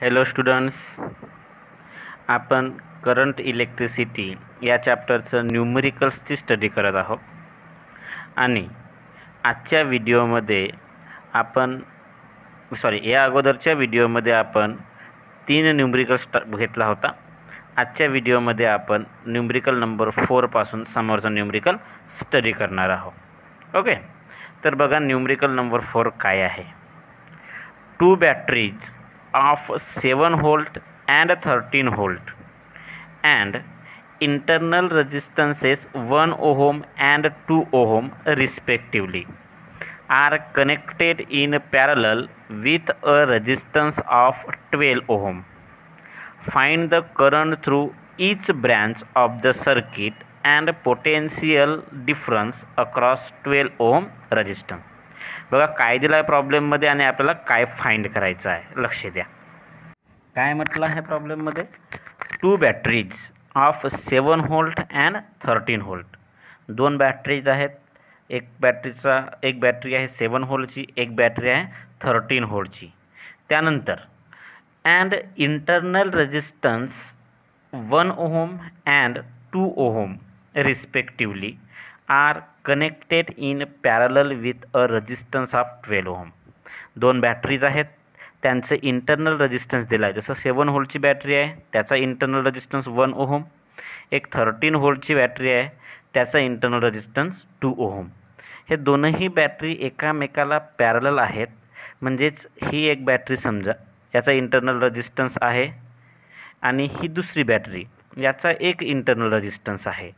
Hello students आपण current electricity या चॅप्टरचं न्यूमरिकल्सची स्टडी करत आहोत आणि आजच्या व्हिडिओमध्ये आपण सॉरी या अगोदरच्या व्हिडिओमध्ये आपण तीन न्यूमरिकल घेतला होता आजच्या व्हिडिओमध्ये आपण न्यूमरिकल नंबर फोरपासून समोरचं न्यूमरिकल स्टडी करणार आहोत ओके तर बघा न्यूमरिकल नंबर फोर काय आहे two batteries of 7 volt and 13 volt and internal resistances 1 ohm and 2 ohm respectively are connected in parallel with a resistance of 12 ohm find the current through each branch of the circuit and potential difference across 12 ohm resistance बघा काय दिला आहे प्रॉब्लेममध्ये आणि आपल्याला काय find करायचं आहे लक्ष द्या काय म्हटलं आहे प्रॉब्लेममध्ये two batteries of seven volt and thirteen volt दोन बॅटरीज आहेत एक बॅटरीचा एक बॅटरी आहे सेवन होल्टची एक बॅटरी आहे थर्टीन होल्टची त्यानंतर and internal resistance one ohm and two ohm respectively are connected in parallel with a resistance of twelve ohm दोन बॅटरीज आहेत त्यांचं इंटरनल रजिस्टन्स दिला आहे जसं सेवन होलची बॅटरी आहे त्याचा इंटरनल रजिस्टन्स वन ओहोम एक थर्टीन होल्डची बॅटरी आहे त्याचा इंटरनल रजिस्टन्स टू ओहोम हे दोनही बॅटरी एकामेकाला पॅरल आहेत म्हणजेच ही एक बॅटरी समजा याचा इंटरनल रजिस्टन्स आहे आणि ही दुसरी बॅटरी याचा एक इंटरनल रजिस्टन्स आहे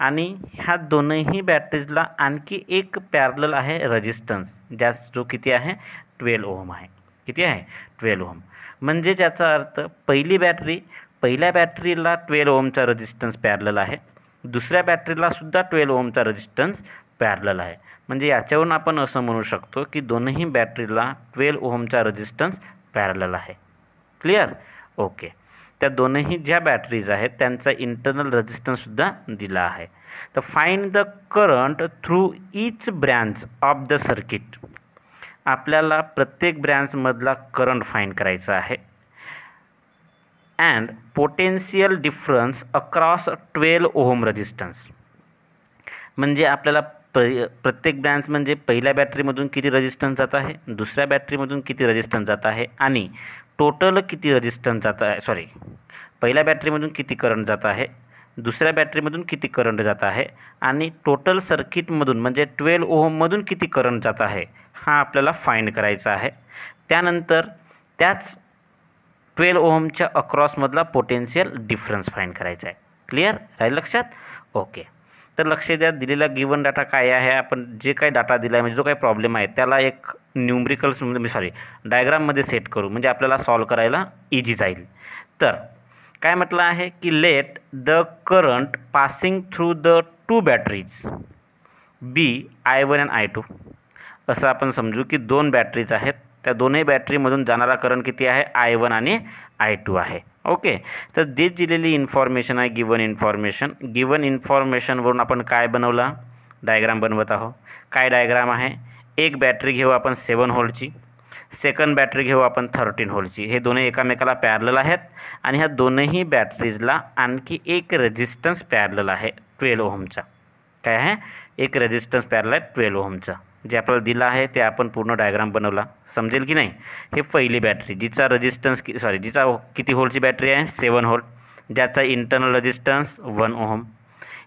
आणि ह्या दोनही बॅटरीजला आणखी एक पॅरल आहे रजिस्टन्स ज्या जो किती आहे ट्वेल्व ओहम आहे किती आहे ट्वेल्व ओहम म्हणजे ज्याचा अर्थ पहिली बॅटरी पहिल्या बॅटरीला ट्वेल्व ओमचा रजिस्टन्स पॅरल आहे दुसऱ्या बॅटरीला सुद्धा ट्वेल्व ओमचा रजिस्टन्स पॅरल आहे म्हणजे याच्यावरून आपण असं म्हणू शकतो की दोनही बॅटरीला ट्वेल्व ओहमचा रजिस्टन्स पॅरल आहे क्लिअर ओके त्या दोनही ज्या बॅटरीज आहेत त्यांचा इंटरनल रजिस्टन्ससुद्धा दिला आहे तर find the current through each branch of the circuit आपल्याला प्रत्येक ब्रँचमधला करंट फाईंड करायचा आहे and potential difference across twelve ohm resistance म्हणजे आपल्याला प प्रत्येक ब्रँच म्हणजे पहिल्या बॅटरीमधून किती रजिस्टन्स जात आहे दुसऱ्या बॅटरीमधून किती रजिस्टन्स जात आहे आणि टोटल किती रजिस्टन्स जात आहे सॉरी पहिल्या बॅटरीमधून किती करंट जात आहे दुसऱ्या बॅटरीमधून किती करंट जात आहे आणि टोटल सर्किटमधून म्हणजे ट्वेल्व ओहममधून किती करंट जात आहे हा आपल्याला फाइंड करायचा आहे त्यानंतर त्याच ट्वेल्व ओहमच्या अक्रॉसमधला पोटेन्शियल डिफरन्स फाईंड करायचा आहे क्लिअर राहील लक्षात ओके तर लक्ष द्या दिलेला गिवन डाटा काय आहे आपण जे काही डाटा दिला आहे म्हणजे जो काही प्रॉब्लेम आहे त्याला एक न्यूमरिकल्स म्हणजे सॉरी डायग्राममध्ये सेट करू म्हणजे आपल्याला सॉल्व करायला इजी जाईल तर काय म्हटलं आहे की let the current passing through the two batteries be I one and I two असं आपण समजू की दोन बॅटरीज आहेत त्या दोन्ही बॅटरीमधून जाणारा करंट किती आहे आय वन आणि आय टू आहे ओके तर देत दिलेली इन्फॉर्मेशन आहे गिवन इन्फॉर्मेशन गिवन इन्फॉर्मेशनवरून आपण काय बनवला डायग्राम बनवत आहो काय डायग्राम आहे एक बॅटरी घेऊ आपण सेवन होलची सेकंड बॅटरी घेऊ आपण थर्टीन होलची हे दोन्ही एकामेकाला पॅरल आहेत आणि ह्या दोनही बॅटरीजला आणखी एक रेजिस्टन्स पॅरलल आहे ट्वेल्व होमचा काय आहे एक रेजिस्टन्स पॅरल आहे ट्वेल्व होमचा जे आपल्याला दिलं आहे ते आपण पूर्ण डायग्राम बनवला समजेल की नाही हे पहिली बॅटरी जिचा रजिस्टन्स कि सॉरी जिचा किती होलची बॅटरी आहे सेवन होल्ट ज्याचा इंटरनल रजिस्टन्स वन ओहम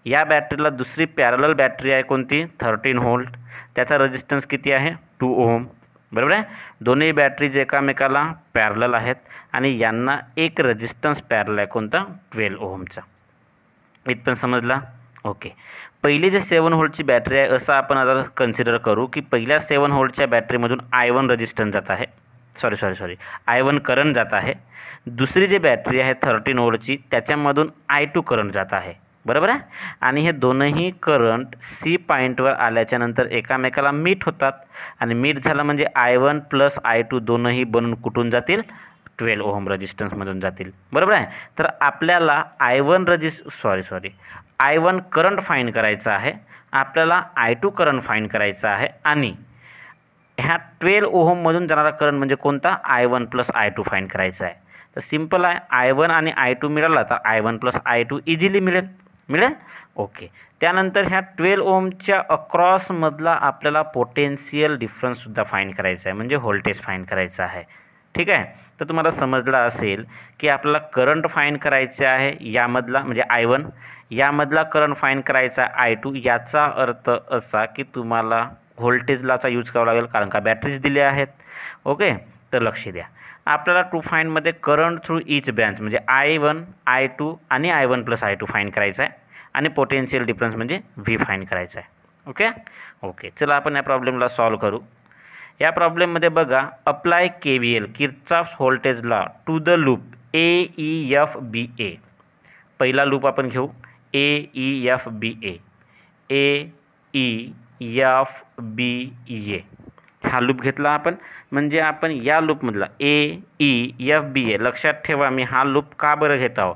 या बॅटरीला दुसरी पॅरल बॅटरी आहे कोणती थर्टीन होल्ट त्याचा रजिस्टन्स किती आहे टू ओहम बरोबर आहे दोन्ही बॅटरीज एकामेकाला पॅरल आहेत आणि यांना एक रजिस्टन्स पॅरल आहे कोणता ट्वेल्व ओहमचा इथपर्यंत समजला ओके पहिली जे सेवन होल्डची बॅटरी आहे असं आपण आता कन्सिडर करू की पहिल्या सेवन होल्डच्या बॅटरीमधून आय वन रजिस्टन्स जात आहे sorry sorry sorry I one current जात आहे दुसरी जी बॅटरी आहे थर्टीन होल्डची त्याच्यामधून आय टू करंट जात आहे बरोबर आहे आणि हे दोनही करंट सी पॉईंटवर आल्याच्यानंतर एकामेकाला मीट होतात आणि मीट झालं म्हणजे I one plus I two दोनही बनून कुठून जातील ट्वेल्व ओहम रजिस्टन्समधून जातील बरोबर आहे तर आपल्याला आय वन रजिस्ट sorry sorry I one current find करायचा आहे आपल्याला आय टू करंट फाईन करायचा आहे आणि ह्या ट्वेल्व ओहममधून जाणारा करंट म्हणजे कोणता I one plus I two find करायचा आहे तर सिम्पल आहे आय वन आणि आय टू मिळाला तर I one plus I two easily मिळेल मिळेल ओके त्यानंतर ह्या ट्वेल्व ओमच्या अक्रॉसमधला आपल्याला पोटेन्शियल डिफरन्ससुद्धा फाईन करायचा आहे म्हणजे व्होल्टेज फाईन करायचा आहे ठीक आहे तर तुम्हाला समजला असेल की आपल्याला करंट फाईन करायचे आहे यामधला म्हणजे आय वन यामधला करंट फाईन करायचा आय टू याचा अर्थ असा की तुम्हाला व्होल्टेजलाचा यूज करावा लागेल कारण का बॅटरीज दिल्या आहेत ओके तर लक्ष द्या आपल्याला टू फाईनमध्ये करंट थ्रू इच ब्रँच म्हणजे आय वन आय टू आणि I one plus I two find करायचा आहे आणि पोटेन्शियल डिफरन्स म्हणजे व्ही फाईन करायचा आहे ओके ओके चला आपण या प्रॉब्लेमला सॉल्व करू या प्रॉब्लेममध्ये बघा अप्लाय के व्ही एल किरचा voltage law to the loop A E F B A पहिला लूप आपण घेऊ A E F B A A E F B A हा लूप घेतला आपण म्हणजे आपण या लूपमधला ए ई एफ बी ए लक्षात ठेवा मी हा लूप का बरं घेत आहो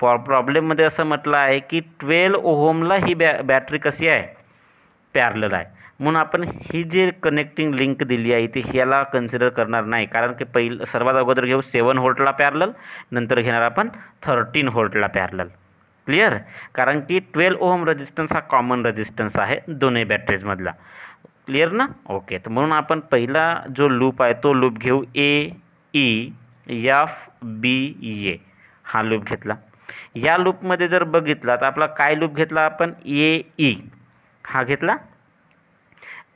प्रॉ प्रॉब्लेममध्ये असं म्हटलं आहे की ट्वेल्व ओहोमला ही बॅ बॅटरी कशी आहे पॅरलर आहे म्हणून आपण ही जे कनेक्टिंग लिंक दिली आहे ती ह्याला कन्सिडर करणार नाही कारण की पहिलं सर्वात अगोदर घेऊ सेवन होल्टला पॅरलल नंतर घेणार आपण थर्टीन होल्टला पॅरलल क्लिअर कारण की ट्वेल्व ओहम रजिस्टन्स हा कॉमन रजिस्टन्स आहे दोन्ही बॅटरीजमधला क्लिअर ना ओके तर म्हणून आपण पहिला जो लूप आहे तो लूप घेऊ A E F B A हा लूप घेतला या लूपमध्ये जर बघितला तर आपला काय लूप घेतला आपण ए ई e. हा घेतला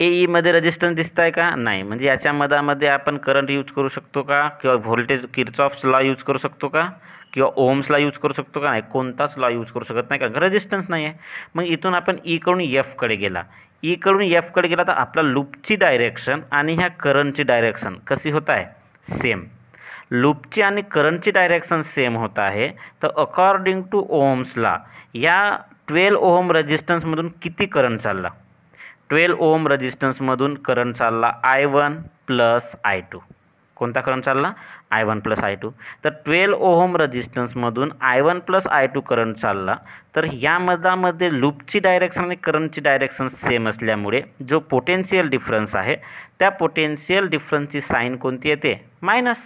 ए ईमध्ये रजिस्टन्स दिसत आहे का नाही म्हणजे याच्या मधामध्ये आपण करंट यूज करू शकतो का किंवा व्होल्टेज किर्चॉफ्स लॉ यूज करू शकतो का किंवा ओम्सला यूज करू शकतो का नाही कोणताच लॉ यूज करू शकत नाही का रजिस्टन्स नाही आहे मग इथून आपण ईकडून e एफकडे गेला ईकडून e एफकडे गेला तर आपला लूपची डायरेक्शन आणि ह्या करंटची डायरेक्शन कशी होत आहे सेम लूपची आणि करंटची डायरेक्शन सेम होत आहे तर अकॉर्डिंग टू ओम्सला या ट्वेल्व ओहम रेजिस्टन्समधून किती करंट चालला ट्वेल्व ओम रजिस्टन्समधून करंट चालला I one plus I two कोणता करंट चालला I one plus I two तर ट्वेल्व ओहोम रजिस्टन्समधून I one plus I two current चालला तर या मधामध्ये लूपची डायरेक्शन आणि करंटची डायरेक्शन सेम असल्यामुळे जो पोटेन्शियल डिफरन्स आहे त्या पोटेन्शियल डिफरन्सची साईन कोणती येते मायनस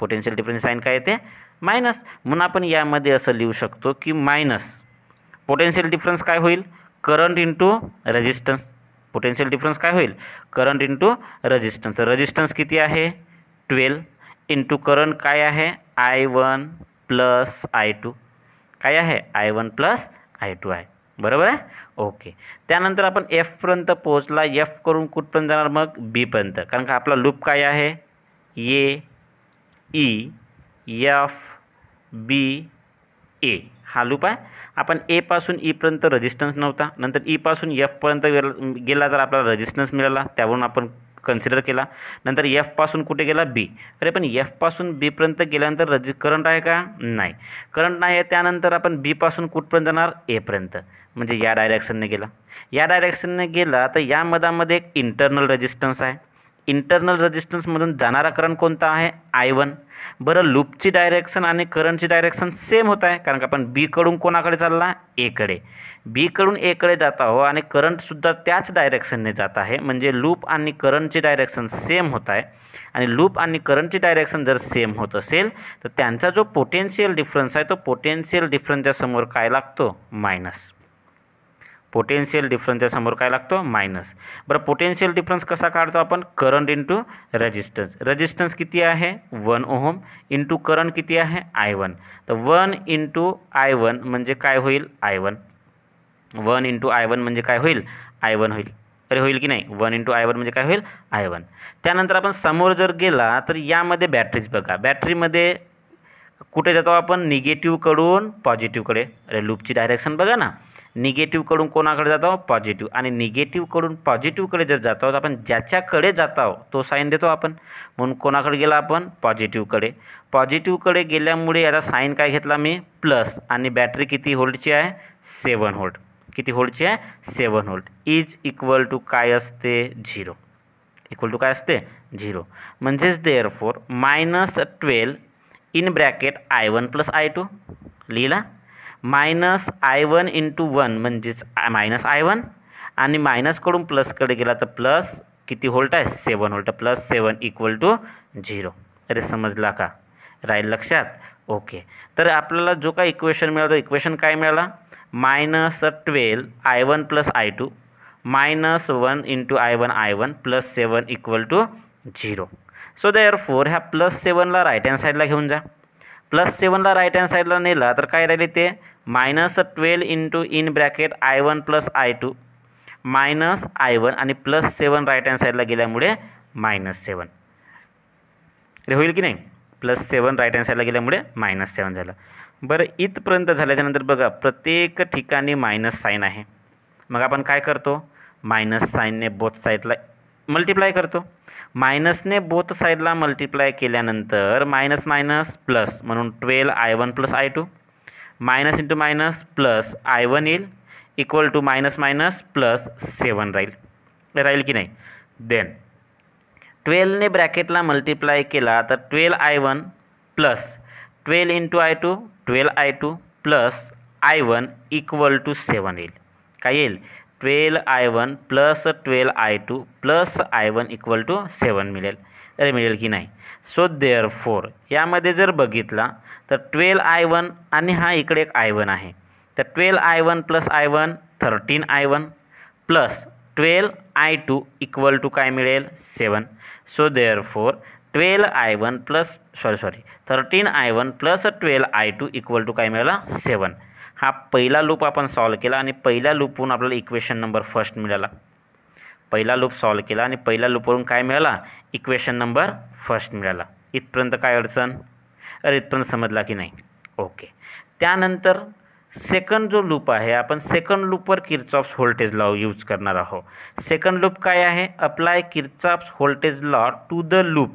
पोटेन्शियल डिफरन्स साईन काय येते मायनस म्हणून आपण यामध्ये असं लिहू शकतो की मायनस पोटेन्शियल डिफरन्स काय होईल current into resistance potential difference काय होईल करंट इंटू रजिस्टन्स तर रजिस्टन्स किती आहे ट्वेल्व इंटू करंट काय आहे I one plus I two काय आहे I one plus I two आहे बरोबर आहे ओके त्यानंतर आपण एफपर्यंत पोहोचला एफ करून कुठपर्यंत जाणार मग बीपर्यंत कारण का आपला लूप काय आहे ए ई एफ बी ए हा लूप आहे आपण एपासून ईपर्यंत e रजिस्टन्स नव्हता नंतर ईपासून e एफपर्यंत गेला तर आपल्याला रजिस्टन्स मिळाला त्यावरून आपण कन्सिडर केला नंतर एफपासून कुठे गेला बी अरे पण एफपासून बीपर्यंत गेल्यानंतर रजि करंट आहे का नाही करंट नाही आहे त्यानंतर आपण बीपासून कुठपर्यंत जाणार एपर्यंत म्हणजे या डायरेक्शनने गेला या डायरेक्शनने गेला तर या मधामध्ये एक इंटरनल रजिस्टन्स आहे इंटरनल रजिस्टन्समधून जाणारा करंट कोणता आहे आय वन बरं लूपची डायरेक्शन आणि करंटची डायरेक्शन सेम होत आहे कारण का आपण बीकडून कोणाकडे चालला एकडे बीकडून एकडे जात आहो आणि करंटसुद्धा त्याच डायरेक्शनने जात आहे म्हणजे लूप आणि करंटची डायरेक्शन सेम होत आहे आणि लूप आणि करंटची डायरेक्शन जर सेम होत असेल तर त्यांचा जो पोटेन्शियल डिफरन्स आहे तो पोटेन्शियल डिफरन्सच्या समोर काय लागतो मायनस पोटेन्शियल डिफरन्सच्या समोर काय लागतो मायनस बरं पोटेन्शियल डिफरन्स कसा काढतो आपण करंट इंटू रेजिस्टन्स रेजिस्टन्स किती आहे वन ओहम इंटू करंट किती आहे आय वन तर वन इंटू आय वन म्हणजे काय होईल I one one into I one म्हणजे काय होईल आय वन होईल अरे होईल की नाही वन इंटू आय वन म्हणजे काय होईल आय वन त्यानंतर आपण समोर जर गेला तर यामध्ये बॅटरीज बघा बॅटरीमध्ये कुठे जातो आपण निगेटिव्हकडून पॉझिटिव्हकडे अरे लूपची डायरेक्शन बघा ना निगेटिव्हकडून कोणाकडे जातो पॉझिटिव्ह आणि निगेटिव्हकडून पॉझिटिव्हकडे जर जात आहोत आपण ज्याच्याकडे जात आहोत तो साईन देतो आपण म्हणून कोणाकडे गेला आपण पॉझिटिव्हकडे पॉझिटिव्हकडे गेल्यामुळे याचा साईन काय घेतला मी प्लस आणि बॅटरी किती होल्डची आहे सेवन होल्ड किती होल्डची आहे seven volt is equal to काय असते झिरो इक्वल टू काय असते झिरो म्हणजेच therefore minus twelve in bracket I one plus I two लिहिला minus I one into one म्हणजेच मायनस आय वन आणि मायनसकडून प्लसकडे गेला तर प्लस किती व्होल्ट आहे seven volt plus seven equal to zero अरे समजला का राहील लक्षात ओके तर आपल्याला जो काय इक्वेशन मिळाला इक्वेशन काय मिळाला minus twelve I one plus I two minus one into I one I one plus seven equal to zero so therefore ह्या प्लस सेवनला राईट हँड साईडला घेऊन जा प्लस सेवनला राईट हँड साईडला नेला तर काय राहिले ते minus twelve into in bracket I one plus I two minus I one आणि प्लस सेवन राईट हँड साईडला गेल्यामुळे मायनस सेवन रे होईल की नाही प्लस सेवन राईट हँड साईडला गेल्यामुळे मायनस सेवन झालं बरं इथपर्यंत झाल्याच्यानंतर बघा प्रत्येक ठिकाणी मायनस साईन आहे मग आपण काय करतो मायनस साईनने बोथ साईडला मल्टिप्लाय करतो मायनसने बोथ साईडला मल्टिप्लाय केल्यानंतर मायनस मायनस प्लस म्हणून twelve I one plus I two minus into minus plus I one येईल equal to minus minus plus seven राहील राहील की नाही देन ट्वेल्वने ब्रॅकेटला मल्टिप्लाय केला तर twelve I one plus twelve into I two twelve I two plus I one equal to seven येईल काय येईल twelve I one plus twelve I two plus I one equal to seven मिळेल मिळेल की नाही so there four यामध्ये जर बघितला तर ट्वेल्व आय वन आणि हा इकडे एक आय वन आहे तर twelve I one plus I one thirteen I one plus twelve I two equal to काय मिळेल seven so therefore twelve I one plus sorry sorry thirteen I one plus twelve I two equal to काय मिळाला सेवन हा पहिला loop आपण solve केला आणि पहिल्या लूपहून आपल्याला इक्वेशन नंबर फर्स्ट मिळाला पहिला लूप सॉल्व केला आणि पहिल्या लूपवरून काय मिळाला इक्वेशन नंबर फर्स्ट मिळाला इथपर्यंत काय अडचण अरे इथपर्यंत समजला की नाही ओके त्यानंतर सेकंड जो लूप आहे आपण सेकंड लूपवर किर्चॉप्स व्होल्टेज लॉ यूज करणार आहोत सेकंड लूप काय आहे apply Kirchhoff's voltage law to the loop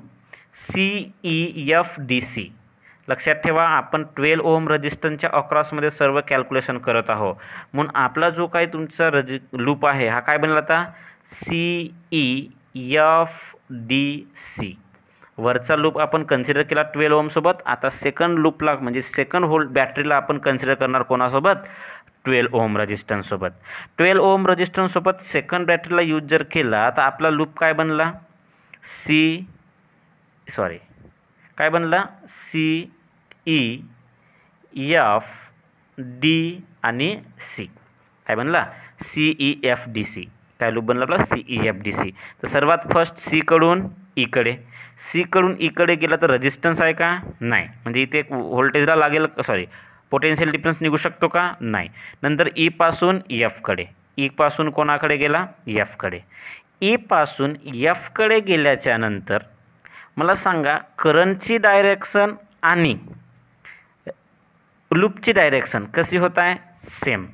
C E F D C लक्षात ठेवा आपण ट्वेल्व ओम रजिस्टन्सच्या अक्रॉसमध्ये सर्व कॅल्क्युलेशन करत आहोत म्हणून आपला जो काही तुमचा रजि लूप आहे हा काय बनला आता C E F D C वरचा लूप आपण कन्सिडर केला ट्वेल्व ओमसोबत आता सेकंड लूपला म्हणजे सेकंड होल्ड बॅटरीला आपण कन्सिडर करणार कोणासोबत ट्वेल्व ओम रजिस्टन्ससोबत ट्वेल्व ओम रजिस्टन्ससोबत सेकंड बॅटरीला यूज जर केला तर आपला लूप काय बनला सी सॉरी काय बनला सी ई एफ डी आणि सी काय बनला C E F D C काय लूप बनला आपला C E F D C तर सर्वात फर्स्ट सीकडून ईकडे e सीकडून ईकडे e गेला तर रजिस्टन्स आहे का नाही म्हणजे इथे एक व्होल्टेजला लागेल सॉरी पोटेन्शियल डिफरन्स निघू शकतो का नाही नंतर ईपासून e एफकडे ईपासून कोणाकडे गेला एफकडे ईपासून एफकडे गेल्याच्या नंतर मला सांगा करंटची डायरेक्शन आणि लूपची डायरेक्शन कशी होत आहे सेम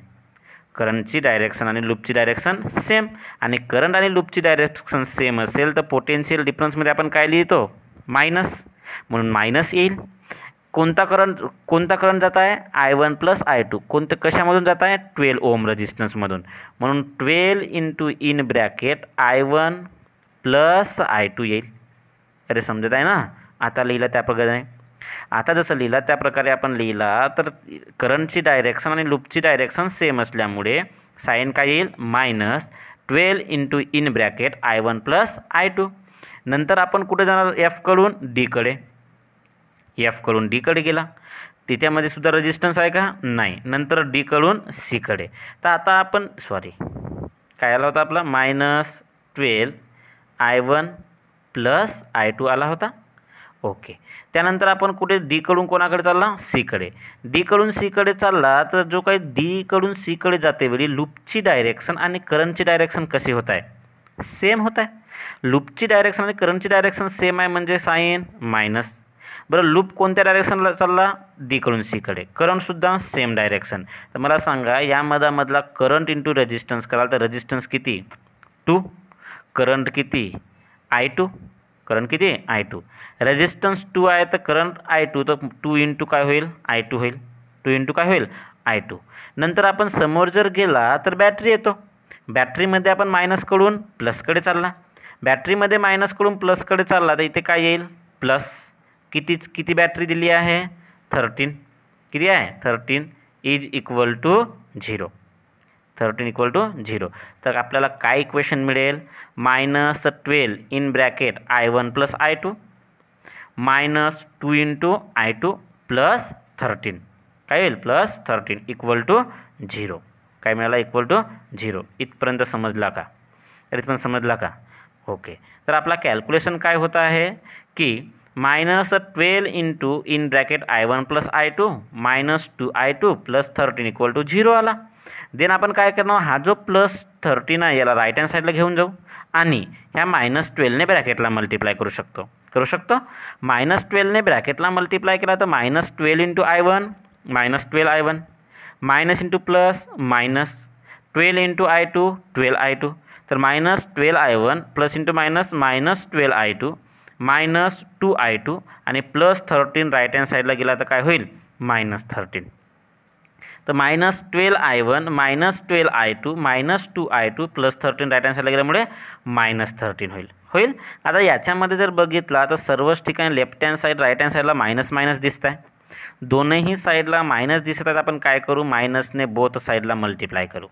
करंटची डायरेक्शन आणि लूपची डायरेक्शन सेम आणि करंट आणि लूपची डायरेक्शन सेम असेल तर पोटेन्शियल डिफरन्समध्ये आपण काय लिहितो मायनस म्हणून मायनस येईल कोणता करंट कोणता करंट जात आहे I one plus I two कोणतं कशामधून जात आहे ट्वेल्व ओम रजिस्टन्समधून म्हणून twelve into in bracket I one plus I two येईल अरे समजत आहे ना आता लिहिलं त्या प्रकारे आता जसं लिहिला त्याप्रकारे आपण लिहिला तर करंटची डायरेक्शन आणि लूपची डायरेक्शन सेम असल्यामुळे साईन काय येईल minus twelve into in bracket I one plus I two नंतर आपण कुठे जाणार एफकडून डीकडे एफकडून डीकडे गेला तिच्यामध्ये सुद्धा रजिस्टन्स आहे का नाही नंतर डीकडून सीकडे तर आता आपण सॉरी काय आला होता आपला minus twelve I one plus I two आला होता ओके त्यानंतर आपण कुठे डीकडून कोणाकडे चालला सीकडे डीकडून सीकडे चालला तर जो काही डीकडून सीकडे जाते वेळी लूपची डायरेक्शन आणि करंटची डायरेक्शन कशी होत आहे सेम होत आहे लूपची डायरेक्शन आणि करंटची डायरेक्शन सेम आहे म्हणजे साईन मायनस बरं लूप कोणत्या डायरेक्शनला चालला डीकडून सीकडे करंटसुद्धा सेम डायरेक्शन तर मला सांगा मधामधला करंट इंटू रेजिस्टन्स कराल तर रेजिस्टन्स किती टू करंट किती आय टू करंट किती आहे आय टू रेजिस्टन्स टू आहे तर करंट आय टू तर टू इंटू काय होईल आय टू होईल टू इंटू काय होईल आय टू नंतर आपण समोर जर गेला तर बॅटरी येतो बॅटरीमध्ये आपण मायनसकडून प्लसकडे चालला बॅटरीमध्ये मायनसकडून प्लसकडे चालला तर इथे काय येईल प्लस कितीच किती बॅटरी दिली आहे थर्टीन किती आहे thirteen is equal to zero thirteen equal to zero तर आपल्याला काय इक्वेशन मिळेल minus twelve in bracket I one plus I two minus two in two I two plus thirteen काय होईल plus thirteen equal to zero काय मिळाला equal to zero इथपर्यंत समजला का तर इथपर्यंत समजला का ओके तर आपला कॅल्क्युलेशन काय होतं आहे की minus into in bracket I one plus I two minus two I two plus thirteen equal to zero आला देन आपण काय करणार हा जो प्लस थर्टीन आहे याला राईट हँड साईडला घेऊन जाऊ आणि ह्या मायनस ट्वेल्वने ब्रॅकेटला मल्टिप्लाय करू शकतो करू शकतो मायनस ट्वेल्वने ब्रॅकेटला मल्टिप्लाय केला तर minus twelve into I one minus twelve I one minus into plus minus twelve into I two twelve I two तर minus twelve I one plus into minus minus twelve I two minus two I two आणि plus thirteen right hand साईडला गेला तर काय होईल minus thirteen तर minus twelve I one minus twelve I two minus two I two plus thirteen right hand साईडला गेल्यामुळे minus thirteen होईल होईल आता याच्यामध्ये जर बघितला तर सर्वच ठिकाणी left hand side right hand साईडला मायनस मायनस दिसत आहे दोनही साईडला मायनस दिसत आहेत आपण काय करू मायनसने बोथ साईडला मल्टिप्लाय करू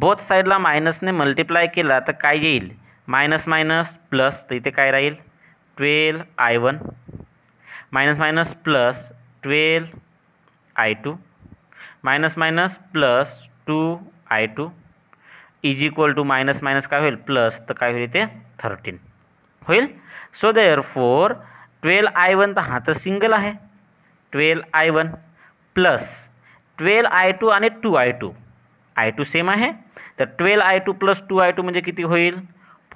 बोथ साईडला मायनसने मल्टिप्लाय केला तर काय येईल मायनस मायनस प्लस तर इथे काय राहील twelve I one minus minus plus twelve I two minus minus plus two I two is equal to minus minus काय होईल प्लस तर काय होईल ते थर्टीन होईल so therefore twelve I one तर हा तर सिंगल आहे twelve I one plus twelve I two आणि two I two I two same आहे तर twelve I two plus two I two म्हणजे किती होईल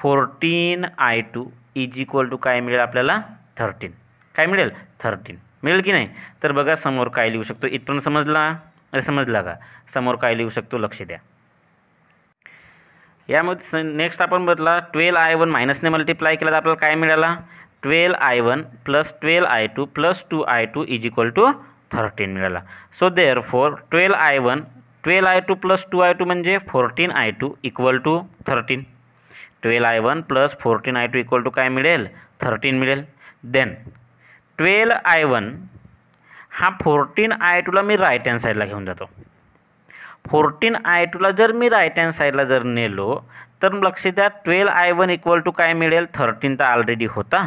fourteen I two is equal to काय मिळेल आपल्याला थर्टीन काय मिळेल थर्टीन मिळेल की नाही तर बघा समोर काय लिहू शकतो इथपर्यंत समजला असं म्हणजे समजला का समोर काय लिहू शकतो लक्ष द्या यामध्ये नेक्स्ट आपण बदला ट्वेल्व आय वन मायनसने मल्टिप्लाय केला तर आपल्याला काय मिळाला twelve I one plus twelve I two plus two I two is equal to thirteen मिळाला so therefore twelve I one twelve I two plus two I two म्हणजे fourteen I two equal to thirteen twelve I one plus fourteen I two equal to काय मिळेल thirteen मिळेल then twelve I one हा fourteen I टूला मी right hand साईडला घेऊन जातो fourteen I टूला जर मी राईट हँड साईडला जर नेलो तर लक्ष द्या twelve I one equal to काय मिळेल थर्टीन तर ऑलरेडी होता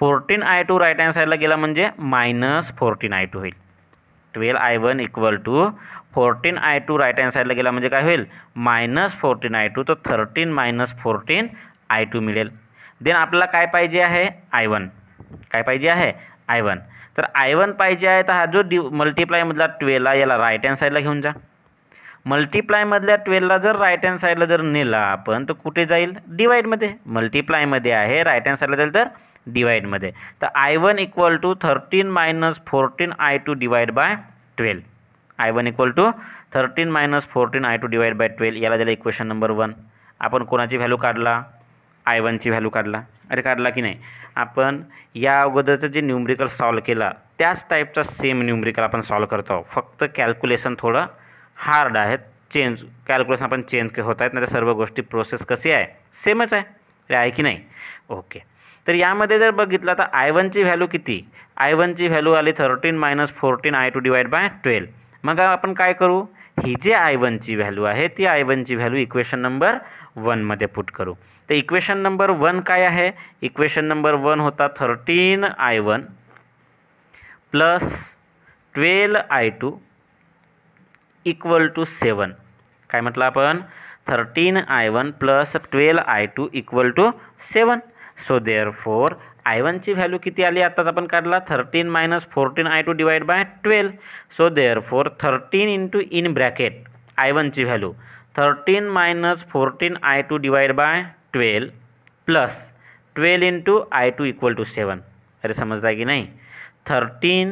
fourteen I two right hand साईडला गेला म्हणजे मायनस फोर्टीन आय टू होईल twelve I one equal to fourteen I two right hand साईडला गेला म्हणजे काय होईल मायनस फोर्टीन आय टू तर thirteen minus fourteen I two मिळेल देन आपल्याला काय पाहिजे आहे आय वन काय पाहिजे आहे आय वन तर आय वन पाहिजे आहे तर हा जो मल्टीप्लायमधला मल्टिप्लायमधला आहे याला राईट हँड साईडला घेऊन जा मल्टिप्लायमधल्या ट्वेलला जर राईट हँड साईडला जर नेला आपण तर कुठे जाईल डिवाईडमध्ये मल्टिप्लायमध्ये आहे राईट हँड साईडला जाईल तर डिवाईडमध्ये तर I one equal to thirteen minus fourteen I two divide by twelve I one equal to thirteen minus fourteen I two divide by twelve याला दिलं इक्वेशन नंबर वन आपण कोणाची व्हॅल्यू काढला आय वनची व्हॅल्यू काढला अरे काढला की नाही आपण या अगोदरचं जे न्यूमरिकल सॉल्व केला त्याच टाईपचा सेम न्यूमरिकल आपण सॉल्व करतो आहोत फक्त कॅल्क्युलेशन थोडं हार्ड आहेत चेंज कॅल्क्युलेशन आपण चेंज होत आहेत नाही सर्व गोष्टी प्रोसेस कशी आहे सेमच आहे ते आहे की नाही ओके तर यामध्ये जर बघितलं तर आय वनची व्हॅल्यू किती आय वनची व्हॅल्यू आली thirteen minus fourteen I two divide by twelve मग आपण काय करू ही जी आय वनची व्हॅल्यू आहे ती आय वनची व्हॅल्यू इक्वेशन नंबर वनमध्ये पुट करू तर इक्वेशन नंबर वन काय आहे इक्वेशन नंबर वन होता thirteen I one plus twelve I two equal to seven काय म्हटलं आपण thirteen I one plus twelve I two equal to seven so therefore I वनची value किती आली आत्ताच आपण काढला thirteen minus fourteen I two divide by twelve so therefore thirteen into in bracket I वनची value thirteen minus fourteen I two divide by twelve plus twelve into I two equal to seven अरे समजला की नाही thirteen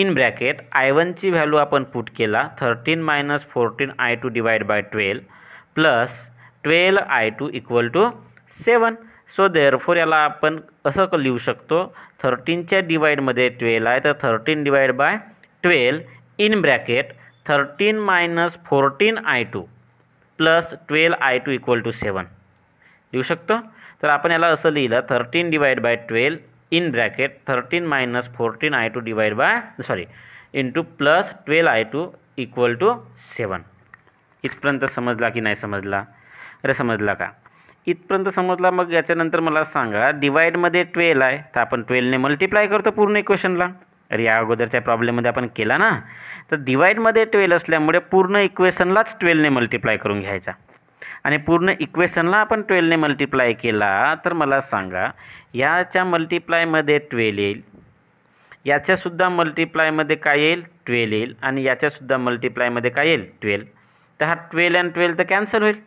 in bracket I वनची value आपण put केला thirteen minus fourteen I two divide by twelve plus twelve I two equal to seven so therefore याला आपण असं लिहू शकतो थर्टीनच्या डिवाईडमध्ये ट्वेल्व आहे तर thirteen divide by twelve in bracket thirteen minus fourteen I two plus twelve I two equal to seven लिहू शकतो तर आपण याला असं लिहिलं thirteen divide by twelve in bracket thirteen minus fourteen I two divide by sorry into plus twelve I two equal to seven इथपर्यंत समजला की नाही समजला अरे समजला का इथपर्यंत समजला मग याच्यानंतर मला सांगा डिवाईडमध्ये ट्वेल्व आहे तर आपण ट्वेल्वने मल्टिप्लाय करतो पूर्ण इक्वेशनला अरे या अगोदरच्या प्रॉब्लेममध्ये आपण केला ना तर डिवाईडमध्ये ट्वेल असल्यामुळे पूर्ण इक्वेशनलाच ट्वेलने मल्टिप्लाय करून घ्यायचा आणि पूर्ण इक्वेशनला आपण ट्वेलने मल्टिप्लाय केला तर मला सांगा याच्या मल्टिप्लायमध्ये ट्वेल येईल याच्यासुद्धा मल्टिप्लायमध्ये काय येईल ट्वेल येईल आणि याच्यासुद्धा मल्टिप्लायमध्ये काय येईल ट्वेल तर हा ट्वेल अँड ट्वेल तर कॅन्सल होईल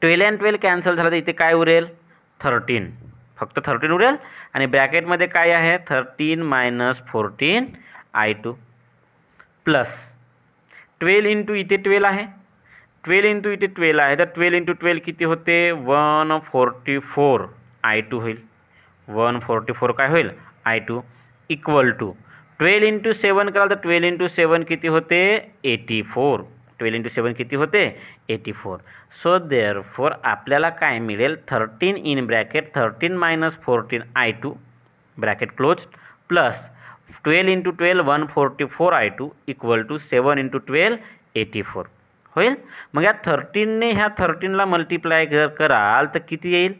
ट्वेल अँड ट्वेल कॅन्सल झाला तर इथे काय उरेल थर्टीन फक्त थर्टीन उरेल आणि ब्रॅकेटमध्ये काय आहे thirteen minus fourteen I two plus twelve into इथे ट्वेल्व आहे ट्वेल्व इंटू इथे ट्वेल्व आहे तर ट्वेल्व इंटू ट्वेल्व किती होते one forty four I two होईल वन फोर्टी फोर काय होईल I two equal to twelve into seven कराल तर ट्वेल्व इंटू सेवन किती होते eighty four twelve into seven किती होते eighty four so therefore आपल्याला काय मिळेल thirteen in bracket thirteen minus fourteen I two bracket close plus twelve into twelve one forty four I two equal to seven into twelve eighty four होईल मग या थर्टीनने ह्या थर्टीनला multiply जर कराल तर किती येईल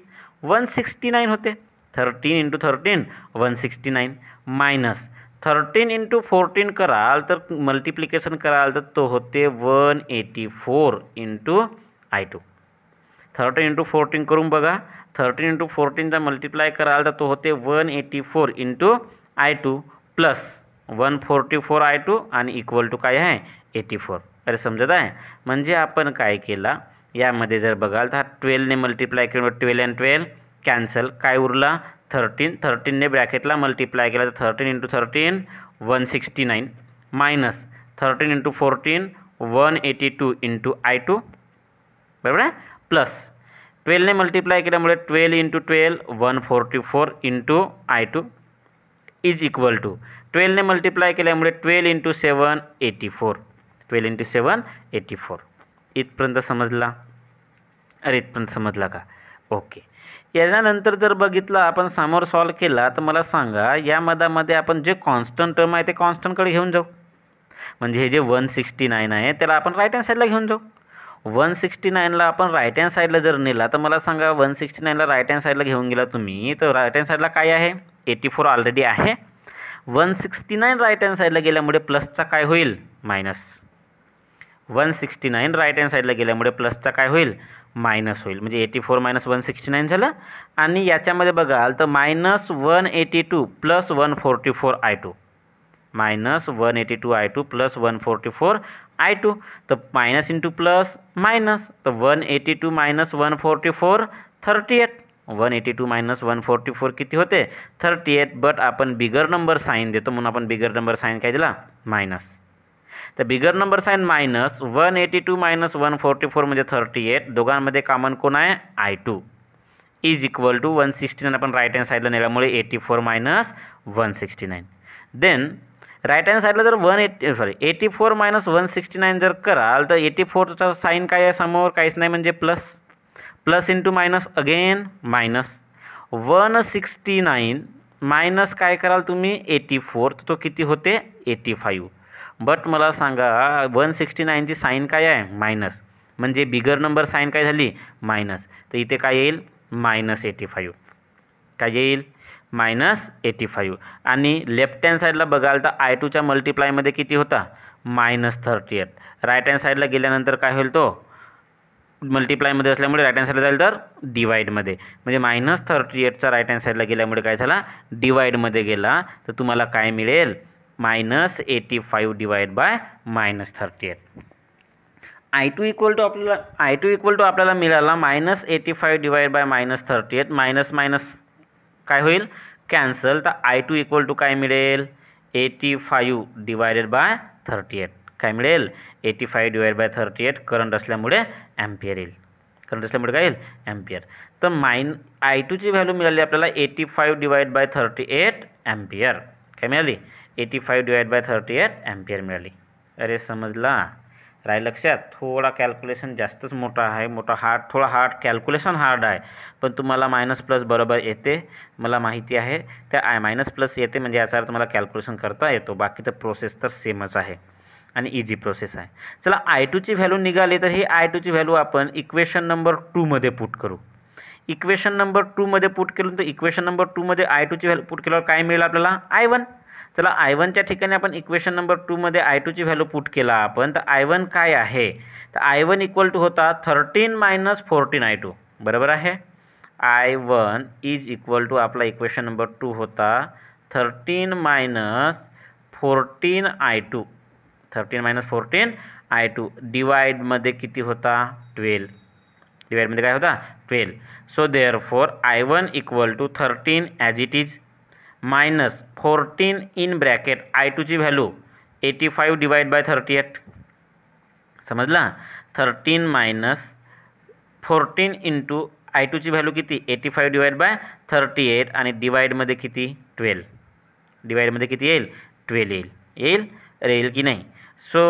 वन सिक्स्टी नाईन होते thirteen into thirteen one sixty nine minus thirteen into fourteen कराल तर मल्टिप्लिकेशन कराल तर तो होते one eighty four into I two thirteen into fourteen करून बघा थर्टीन इंटू फोर्टीनचा मल्टिप्लाय कराल तर तो होते one eighty four into I two plus one forty four I two आणि इक्वल टू काय आहे एटी फोर अरे समजत आहे म्हणजे आपण काय केला यामध्ये जर बघाल तर हा ट्वेल्वने मल्टिप्लाय केलं ट्वेल्व अँड ट्वेल्व कॅन्सल काय उरला थर्टीन थर्टीनने ब्रॅकेटला मल्टिप्लाय केला तर thirteen into thirteen one sixty nine minus thirteen into fourteen one eighty two into I two बरोबर आहे प्लस ट्वेल्वने मल्टिप्लाय केल्यामुळे twelve into twelve one forty four into I two is equal to ट्वेल्वने multiply केल्यामुळे twelve into seven eighty four twelve into seven eighty four इथपर्यंत समजला अरे इथपर्यंत समजला का ओके याच्यानंतर जर बघितलं आपण समोर सॉल्व केला तर मला सांगा या मधामध्ये आपण जे कॉन्स्टंट टर्म आहे ते कॉन्स्टंटकडे घेऊन जाऊ म्हणजे हे जे वन सिक्स्टी नाईन आहे त्याला आपण राईट हँड साईडला घेऊन जाऊ वन सिक्स्टी नाईनला आपण राईट हँड साईडला जर नेला तर मला सांगा वन सिक्स्टी नाईनला राईट हँड साईडला घेऊन गेला तुम्ही तर राईट हँड साईडला काय आहे एटी फोर ऑलरेडी आहे one sixty nine right hand साईडला गेल्यामुळे प्लसचा काय होईल minus one sixty nine right hand साईडला गेल्यामुळे प्लसचा काय होईल मायनस होईल म्हणजे eighty four minus one sixty nine झालं आणि याच्यामध्ये बघाल तर minus one eighty two plus one forty four I two minus one eighty two I two plus one forty four I two तर मायनस इंटू प्लस मायनस तर one eighty two minus one forty four thirty eight one eighty two minus one forty four किती होते thirty eight but आपण बिगर number sine देतो म्हणून आपण बिगर number sine काय दिला मायनस तर bigger number sign minus one eighty two minus one forty four म्हणजे थर्टी एट दोघांमध्ये कॉमन कोण आहे I two is equal to one sixty nine आपण राईट हँड साईडला नेल्यामुळे eighty four minus one sixty nine then right hand साईडला जर one eighty sorry eighty four minus one sixty nine जर कराल तर एटी फोरचा साईन काय आहे समोर काहीच नाही म्हणजे plus plus into minus again minus one sixty nine minus काय कराल तुम्ही एटी फोर तर तो किती होते एटी फाईव्ह बट मला सांगा वन सिक्स्टी नाईनची साईन काय आहे मायनस म्हणजे बिगर नंबर साईन काय झाली मायनस तर इथे काय येईल मायनस एटी फाईव्ह काय येईल मायनस एटी फाईव्ह आणि लेफ्ट हँड साईडला बघाल तर आय टूच्या मल्टिप्लायमध्ये किती होता minus thirty eight right hand साईडला गेल्यानंतर काय होईल तो मल्टिप्लायमध्ये असल्यामुळे राईट हँड साईडला जाईल तर डिवाईडमध्ये म्हणजे मायनस थर्टी एटचा राईट हँड साईडला गेल्यामुळे काय झाला डिवाईडमध्ये गेला तर तुम्हाला काय मिळेल minus eighty five divide by minus thirty eight I two equal to आपल्याला आय टू इक्वल टू आपल्याला मिळाला minus eighty five divide by minus thirty eight minus minus काय होईल कॅन्सल तर आय टू इक्वल टू काय मिळेल eighty five divided by thirty eight काय मिळेल eighty five divide by thirty eight current असल्यामुळे एम्पियर येईल करंट असल्यामुळे काय येईल एम्पियर तर मायन आय टूची व्हॅल्यू मिळाली आपल्याला eighty five divide by thirty eight ampere काय मिळाली eighty five divide by thirty eight ampere मिळाली अरे समजला राय लक्षात थोडा कॅल्क्युलेशन जास्तच मोठा आहे मोठा हार्ड थोडा हार्ड कॅल्क्युलेशन हार्ड आहे पण तुम्हाला मायनस प्लस बरोबर येते मला माहिती आहे त्या आय मायनस प्लस येते म्हणजे याचा अर्थ मला कॅल्क्युलेशन करता येतो बाकी तर प्रोसेस तर सेमच आहे आणि इझी प्रोसेस आहे चला आय टूची व्हॅल्यू निघाली तर ही आय टूची व्हॅल्यू आपण इक्वेशन नंबर टूमध्ये पुट करू इक्वेशन नंबर टूमध्ये पुट केलं तर इक्वेशन नंबर टूमध्ये आय टूची व्हॅल्यू पुट केल्यावर काय मिळेल आपल्याला आय वन चला आय वनच्या ठिकाणी आपण इक्वेशन नंबर टूमध्ये आय टूची व्हॅल्यू पुट केला आपण तर आय वन काय आहे तर आय वन इक्वल टू होता thirteen minus fourteen I two बरोबर आहे I one is equal to आपला इक्वेशन नंबर टू होता thirteen minus fourteen I two thirteen minus fourteen I two डिवाईडमध्ये किती होता ट्वेल्व डिवाईडमध्ये काय होता twelve so therefore I one equal to thirteen as it is minus fourteen in bracket I टूची value eighty five divide by thirty eight समजला thirteen minus fourteen into I टूची value किती eighty five divide by thirty eight आणि डिवाईडमध्ये किती twelve डिवाईडमध्ये किती येईल twelve येईल येईल येईल की नाही सो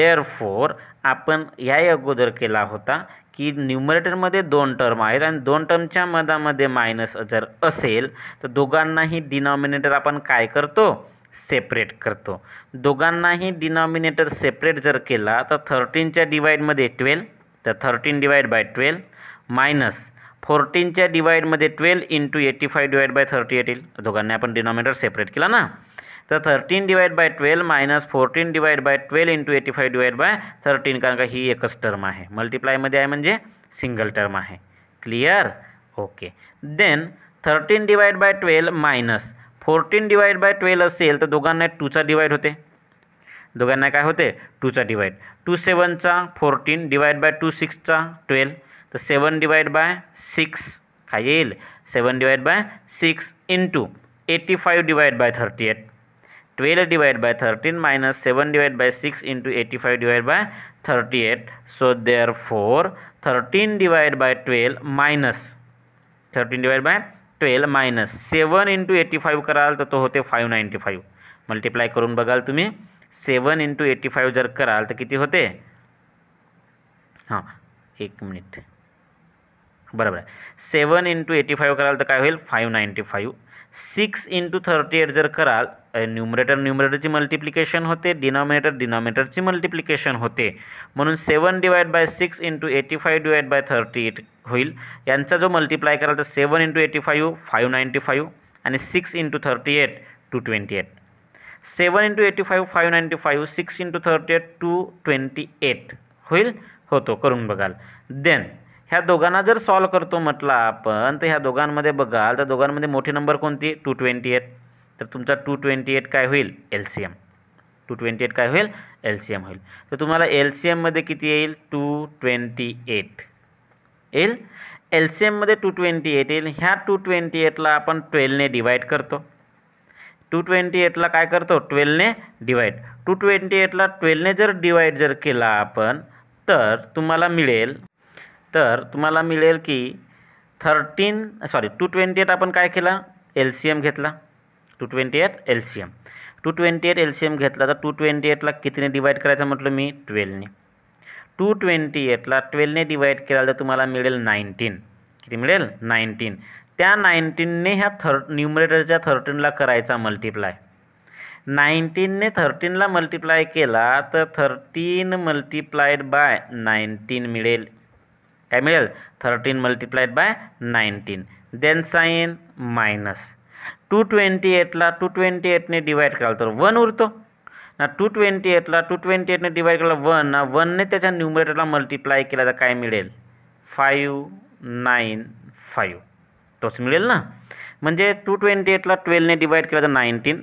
देअर फोर आपण याही अगोदर केला होता की न्युमरेटरमध्ये दोन टर्म आहेत आणि दोन टर्मच्या मधामध्ये मायनस जर असेल तर दोघांनाही डिनॉमिनेटर आपण काय करतो सेपरेट करतो दोघांनाही डिनॉमिनेटर सेपरेट जर केला तर थर्टीनच्या डिवाईडमध्ये ट्वेल्व तर thirteen divide by twelve minus फोर्टीनच्या डिवाईडमध्ये twelve into eighty five divide by thirty एटील दोघांनी आपण डिनॉमिनेटर सेपरेट केला ना तर thirteen divide by twelve minus fourteen divide by twelve into eighty five divide by thirteen कारण का ही एकच टर्म आहे मल्टिप्लायमध्ये आहे म्हणजे सिंगल टर्म आहे clear okay then thirteen divide by twelve minus fourteen divide by twelve असेल तर दोघांना टूचा डिवाइड होते दोघांना काय होते टूचा डिवाइड टू सेवनचा फोर्टीन डिवाइड बाय टू सिक्सचा ट्वेल्व तर सेवन डिवाइड बाय सिक्स काय येईल seven divide by six into eighty five divide by thirty eight 12 minus seven 13 by 7 into eighty 6 divide 85 thirty eight 38 so for 13 divide by 12 minus 13 divide by 12 minus seven into eighty five कराल तो, तो होते five ninety five multiply करून बघाल तुम्ही सेवन into eighty five जर कराल तो किती होते हाँ एक मिनिट बराबर आहे सेवन इंटू एटी फाइव कराल तो क्या होईल five ninety six into thirty eight जर कराल न्युमरेटर न्युमरेटरची मल्टिप्लिकेशन होते डिनॉमिनेटर डिनॉमिनेटरची मल्टिप्लिकेशन होते म्हणून seven divide by six into eighty five divide by thirty eight होईल यांचा जो मल्टिप्लाय कराल तर seven into eighty five five ninety five आणि six into thirty eight two twenty eight seven into eighty five five ninety five six into thirty eight two twenty eight होईल होतो करून बघाल देन ह्या दोघांना जर सॉल्व करतो म्हटलं आपण तर ह्या दोघांमध्ये बघाल तर दोघांमध्ये मोठी नंबर कोणती टू ट्वेंटी एट तर तुमचा टू ट्वेंटी एट काय होईल L C M two twenty eight काय होईल एल सी एम होईल तर तुम्हाला एल सी एममध्ये किती येईल टू ट्वेंटी एट येईल एल सी एममध्ये टू ट्वेंटी एट येईल ह्या टू ट्वेंटी एटला आपण ट्वेल्वने डिवाईड करतो टू ट्वेंटी एटला काय करतो ट्वेल्वने डिवाईड टू ट्वेंटी एटला ट्वेल्वने जर डिवाईड जर केला आपण तर तुम्हाला मिळेल तर तुम्हाला मिळेल की thirteen sorry two twenty eight आपण काय केला एल सी एम घेतला two twenty eight L C M two twenty eight L C M घेतला तर टू ट्वेंटी एटला कितीने डिवाईड करायचं म्हटलं मी ट्वेल्वने टू ट्वेंटी एटला ट्वेल्वने डिवाईड केला तर तुम्हाला मिळेल नाईन्टीन किती मिळेल नाईन्टीन त्या नाईन्टीनने ह्या थर् न्युमरेटरच्या थर्टीनला करायचा मल्टिप्लाय नाईन्टीनने थर्टीनला मल्टिप्लाय केला तर थर्टीन मल्टिप्लायड बाय नाईन्टीन मिळेल काय मिळेल thirteen multiplied by nineteen then sign minus two twenty एटला टू ट्वेंटी एटने डिवाइड कराल तर वन उरतो ना टू ट्वेंटी एटला टू ट्वेंटी एटने डिवाइड केला वन ना वनने त्याच्या न्युमरेटरला मल्टिप्लाय केला तर काय मिळेल फाईव्ह नाईन फाईव्ह तोच मिळेल ना म्हणजे टू ट्वेंटी एटला ट्वेल्वने डिवाइड केला तर नाईन्टीन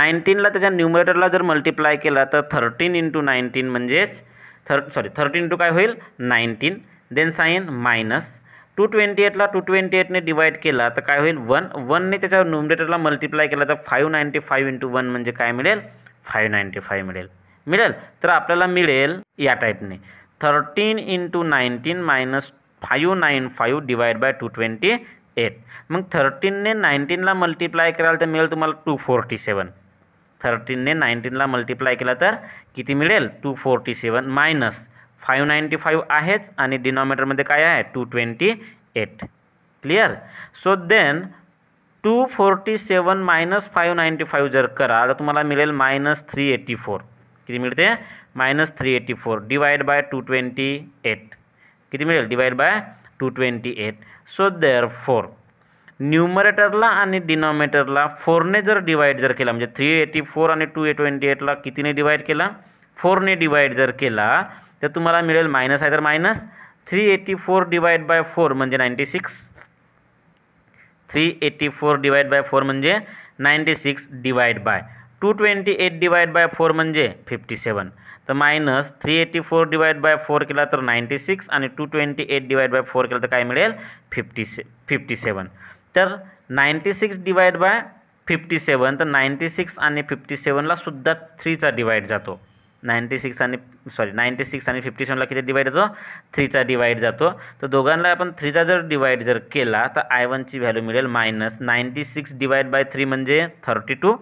नाईन्टीनला त्याच्या न्युमरेटरला जर मल्टिप्लाय केला तर थर्टीन इंटू नाईन्टीन म्हणजेच थर सॉरी थर्टीन इंटू काय होईल nineteen then sign minus two twenty एटला टू ट्वेंटी एटने डिवाईड केला तर काय होईल वन वनने त्याच्या न्युमरेटरला मल्टिप्लाय केला तर five ninety five into one म्हणजे काय मिळेल फाईव्ह नाईन्टी फाईव्ह मिळेल मिळेल तर आपल्याला मिळेल या टाईपने thirteen into nineteen minus five nine five divide by two twenty eight मग थर्टीनने नाईन्टीनला मल्टिप्लाय कराल तर मिळेल तुम्हाला टू फोर्टी सेवन थर्टीनने नाईन्टीनला मल्टिप्लाय केला तर किती मिळेल two forty seven minus five ninety five आहेच आणि डिनॉमिनेटरमध्ये काय आहे two twenty eight clear so then two forty seven minus five ninety five जर करा तर तुम्हाला मिळेल मायनस थ्री एटी फोर किती मिळते minus three eighty four divide by two twenty eight किती मिळेल divide by two twenty eight so therefore न्युमरेटरला आणि डिनॉमिनेटरला फोरने जर डिवाईड जर केला म्हणजे थ्री एटी फोर आणि टू ए ट्वेंटी एटला कितीने डिवाईड केला फोरने डिवाईड जर केला तर तुम्हाला मिळेल मायनस आहे तर minus three eighty four divide by four म्हणजे ninety six three eighty four divide by four म्हणजे ninety six divide by two twenty eight divide by four म्हणजे फिफ्टी सेवन तर minus three eighty four divide by four केला तर ninety six आणि two twenty eight divide by four केला तर काय मिळेल फिफ्टी से फिफ्टी सेवन तर ninety six divide by fifty seven तर नाईन्टी सिक्स आणि फिफ्टी सेवनला थ्रीचा डिवाईड जातो नाईन्टी सिक्स आणि सॉरी नाईन्टी सिक्स आणि फिफ्टी सेवनला किती डिवाईड होतो थ्रीचा डिवाईड जातो तर दोघांना आपण थ्रीचा जर डिवाईड जर केला तर आय वनची व्हॅल्यू मिळेल minus ninety six divide by three म्हणजे थर्टी टू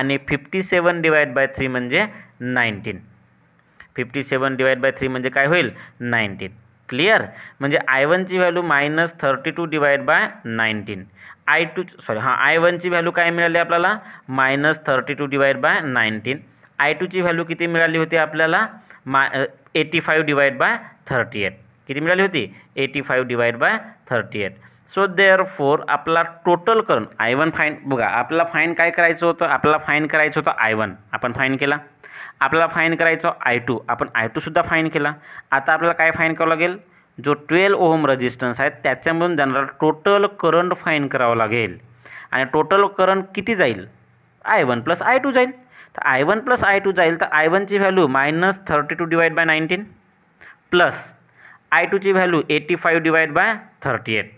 आणि fifty seven divide by three म्हणजे nineteen fifty seven divide by three म्हणजे काय होईल नाईन्टीन क्लिअर म्हणजे आय वनची value minus thirty two divide by nineteen I two sorry हां I वनची व्हॅल्यू काय मिळाली आपल्याला minus thirty two divide by nineteen I टूची व्हॅल्यू किती मिळाली होती आपल्याला मा eighty five divide by thirty eight किती मिळाली होती eighty five divide by thirty eight so therefore आपला total current I one find बघा आपला फाईन काय करायचं होतं आपला फाईन करायचं होतं आय वन आपण फाईन केला आपला फाईन करायचं आय टू आपण आय टूसुद्धा फाईन केला आता आपल्याला काय फाईन करावं लागेल जो ट्वेल्व ओहम रेजिस्टन्स आहे त्याच्यामधून जनरल टोटल करंट फाईन करावं लागेल आणि टोटल करंट किती जाईल I one plus I two जाईल तर I one plus I two जाईल तर आय वनची value minus thirty two divide by nineteen plus I टूची value eighty five divide by thirty eight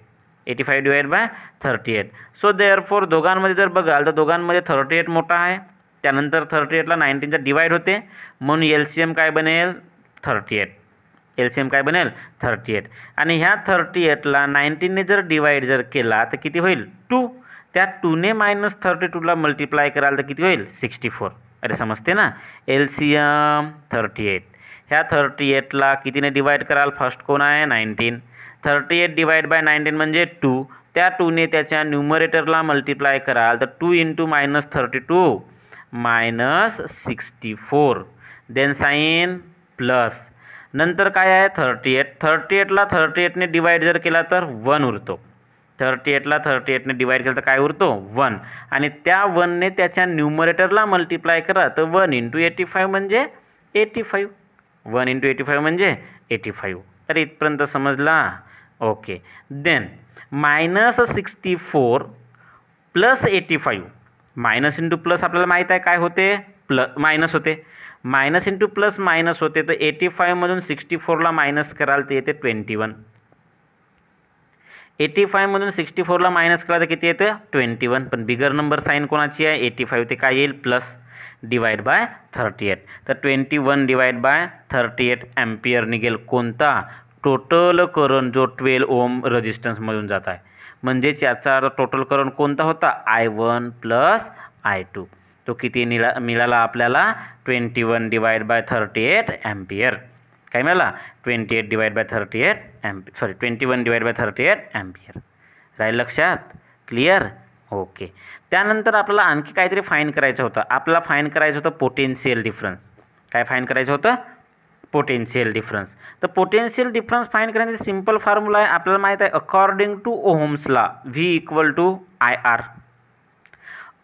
eighty five divide by thirty eight so therefore दोघांमध्ये जर बघाल तर दोघांमध्ये thirty eight मोठा आहे त्यानंतर थर्टी एटला नाईन्टीनचा डिवाईड होते म्हणून एल सी एम काय बनेल thirty eight L C M काय बनेल थर्टी एट आणि ह्या थर्टी एटला नाईन्टीनने जर डिवाईड जर केला तर किती होईल टू त्या टूने मायनस थर्टी टूला मल्टिप्लाय कराल तर किती होईल सिक्स्टी फोर अरे समजते ना L C M thirty eight ह्या थर्टी एटला कितीने डिवाईड कराल फर्स्ट कोण आहे nineteen thirty eight divide by nineteen म्हणजे टू त्या टूने त्याच्या न्युमरेटरला मल्टिप्लाय कराल तर two into minus thirty two minus sixty four then sign plus नंतर काय आहे थर्टी एट थर्टी एटला थर्टी एटने डिवाईड जर केला तर वन उरतो थर्टी एटला थर्टी एटने डिवाईड केलं तर काय उरतो वन आणि त्या वनने त्याच्या न्युमरेटरला मल्टिप्लाय करा तर वन इंटू एटी फाईव्ह म्हणजे eighty five one into eighty five म्हणजे एटी फाईव्ह अरे इथपर्यंत समजला okay then minus sixty four plus eighty five minus into plus आपल्याला माहीत आहे काय होते प्ल मायनस होते मायनस इंटू प्लस मायनस होते तर एटी फाईव्हमधून सिक्स्टी फोरला मायनस कराल तर येते ट्वेंटी वन एटी फायमधून सिक्स्टी फोरला मायनस केला तर किती येतं ट्वेंटी वन पण बिगर नंबर साईन कोणाची आहे एटी फाईव्ह ते काय येईल plus divide by thirty eight तर twenty one divide by thirty eight ampere निघेल कोणता टोटल करंट जो ट्वेल्व ओम रजिस्टन्समधून जात आहे म्हणजेच याचा टोटल करंट कोणता होता I one plus I two तो किती निळा मिळाला आपल्याला twenty one divide by thirty eight ampere काय मिळाला twenty eight divide by thirty eight M P sorry twenty one divide by thirty eight M ampere राहील लक्षात क्लिअर ओके त्यानंतर आपल्याला आणखी काहीतरी फाईन करायचं होतं आपला फाईन करायचं होतं पोटेन्शियल डिफरन्स काय फाईन करायचं होतं पोटेन्शियल डिफरन्स तर पोटेन्शियल डिफरन्स फाईन करण्याचा सिम्पल फॉर्म्युला आहे आपल्याला माहीत आहे अकॉर्डिंग टू ओहोम्सला V equal to I R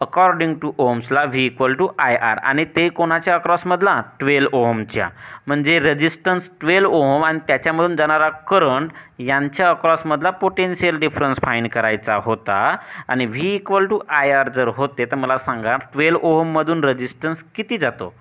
according to ओम्सला V equal to I R आणि ते कोणाच्या अक्रॉसमधला ट्वेल्व ओहमच्या म्हणजे रेजिस्टन्स ट्वेल्व ओहम आणि त्याच्यामधून जाणारा करंट यांच्या अक्रॉसमधला पोटेन्शियल डिफरन्स फाईन करायचा होता आणि V equal to I R जर होते तर मला सांगा ट्वेल्व ओहममधून रजिस्टन्स किती जातो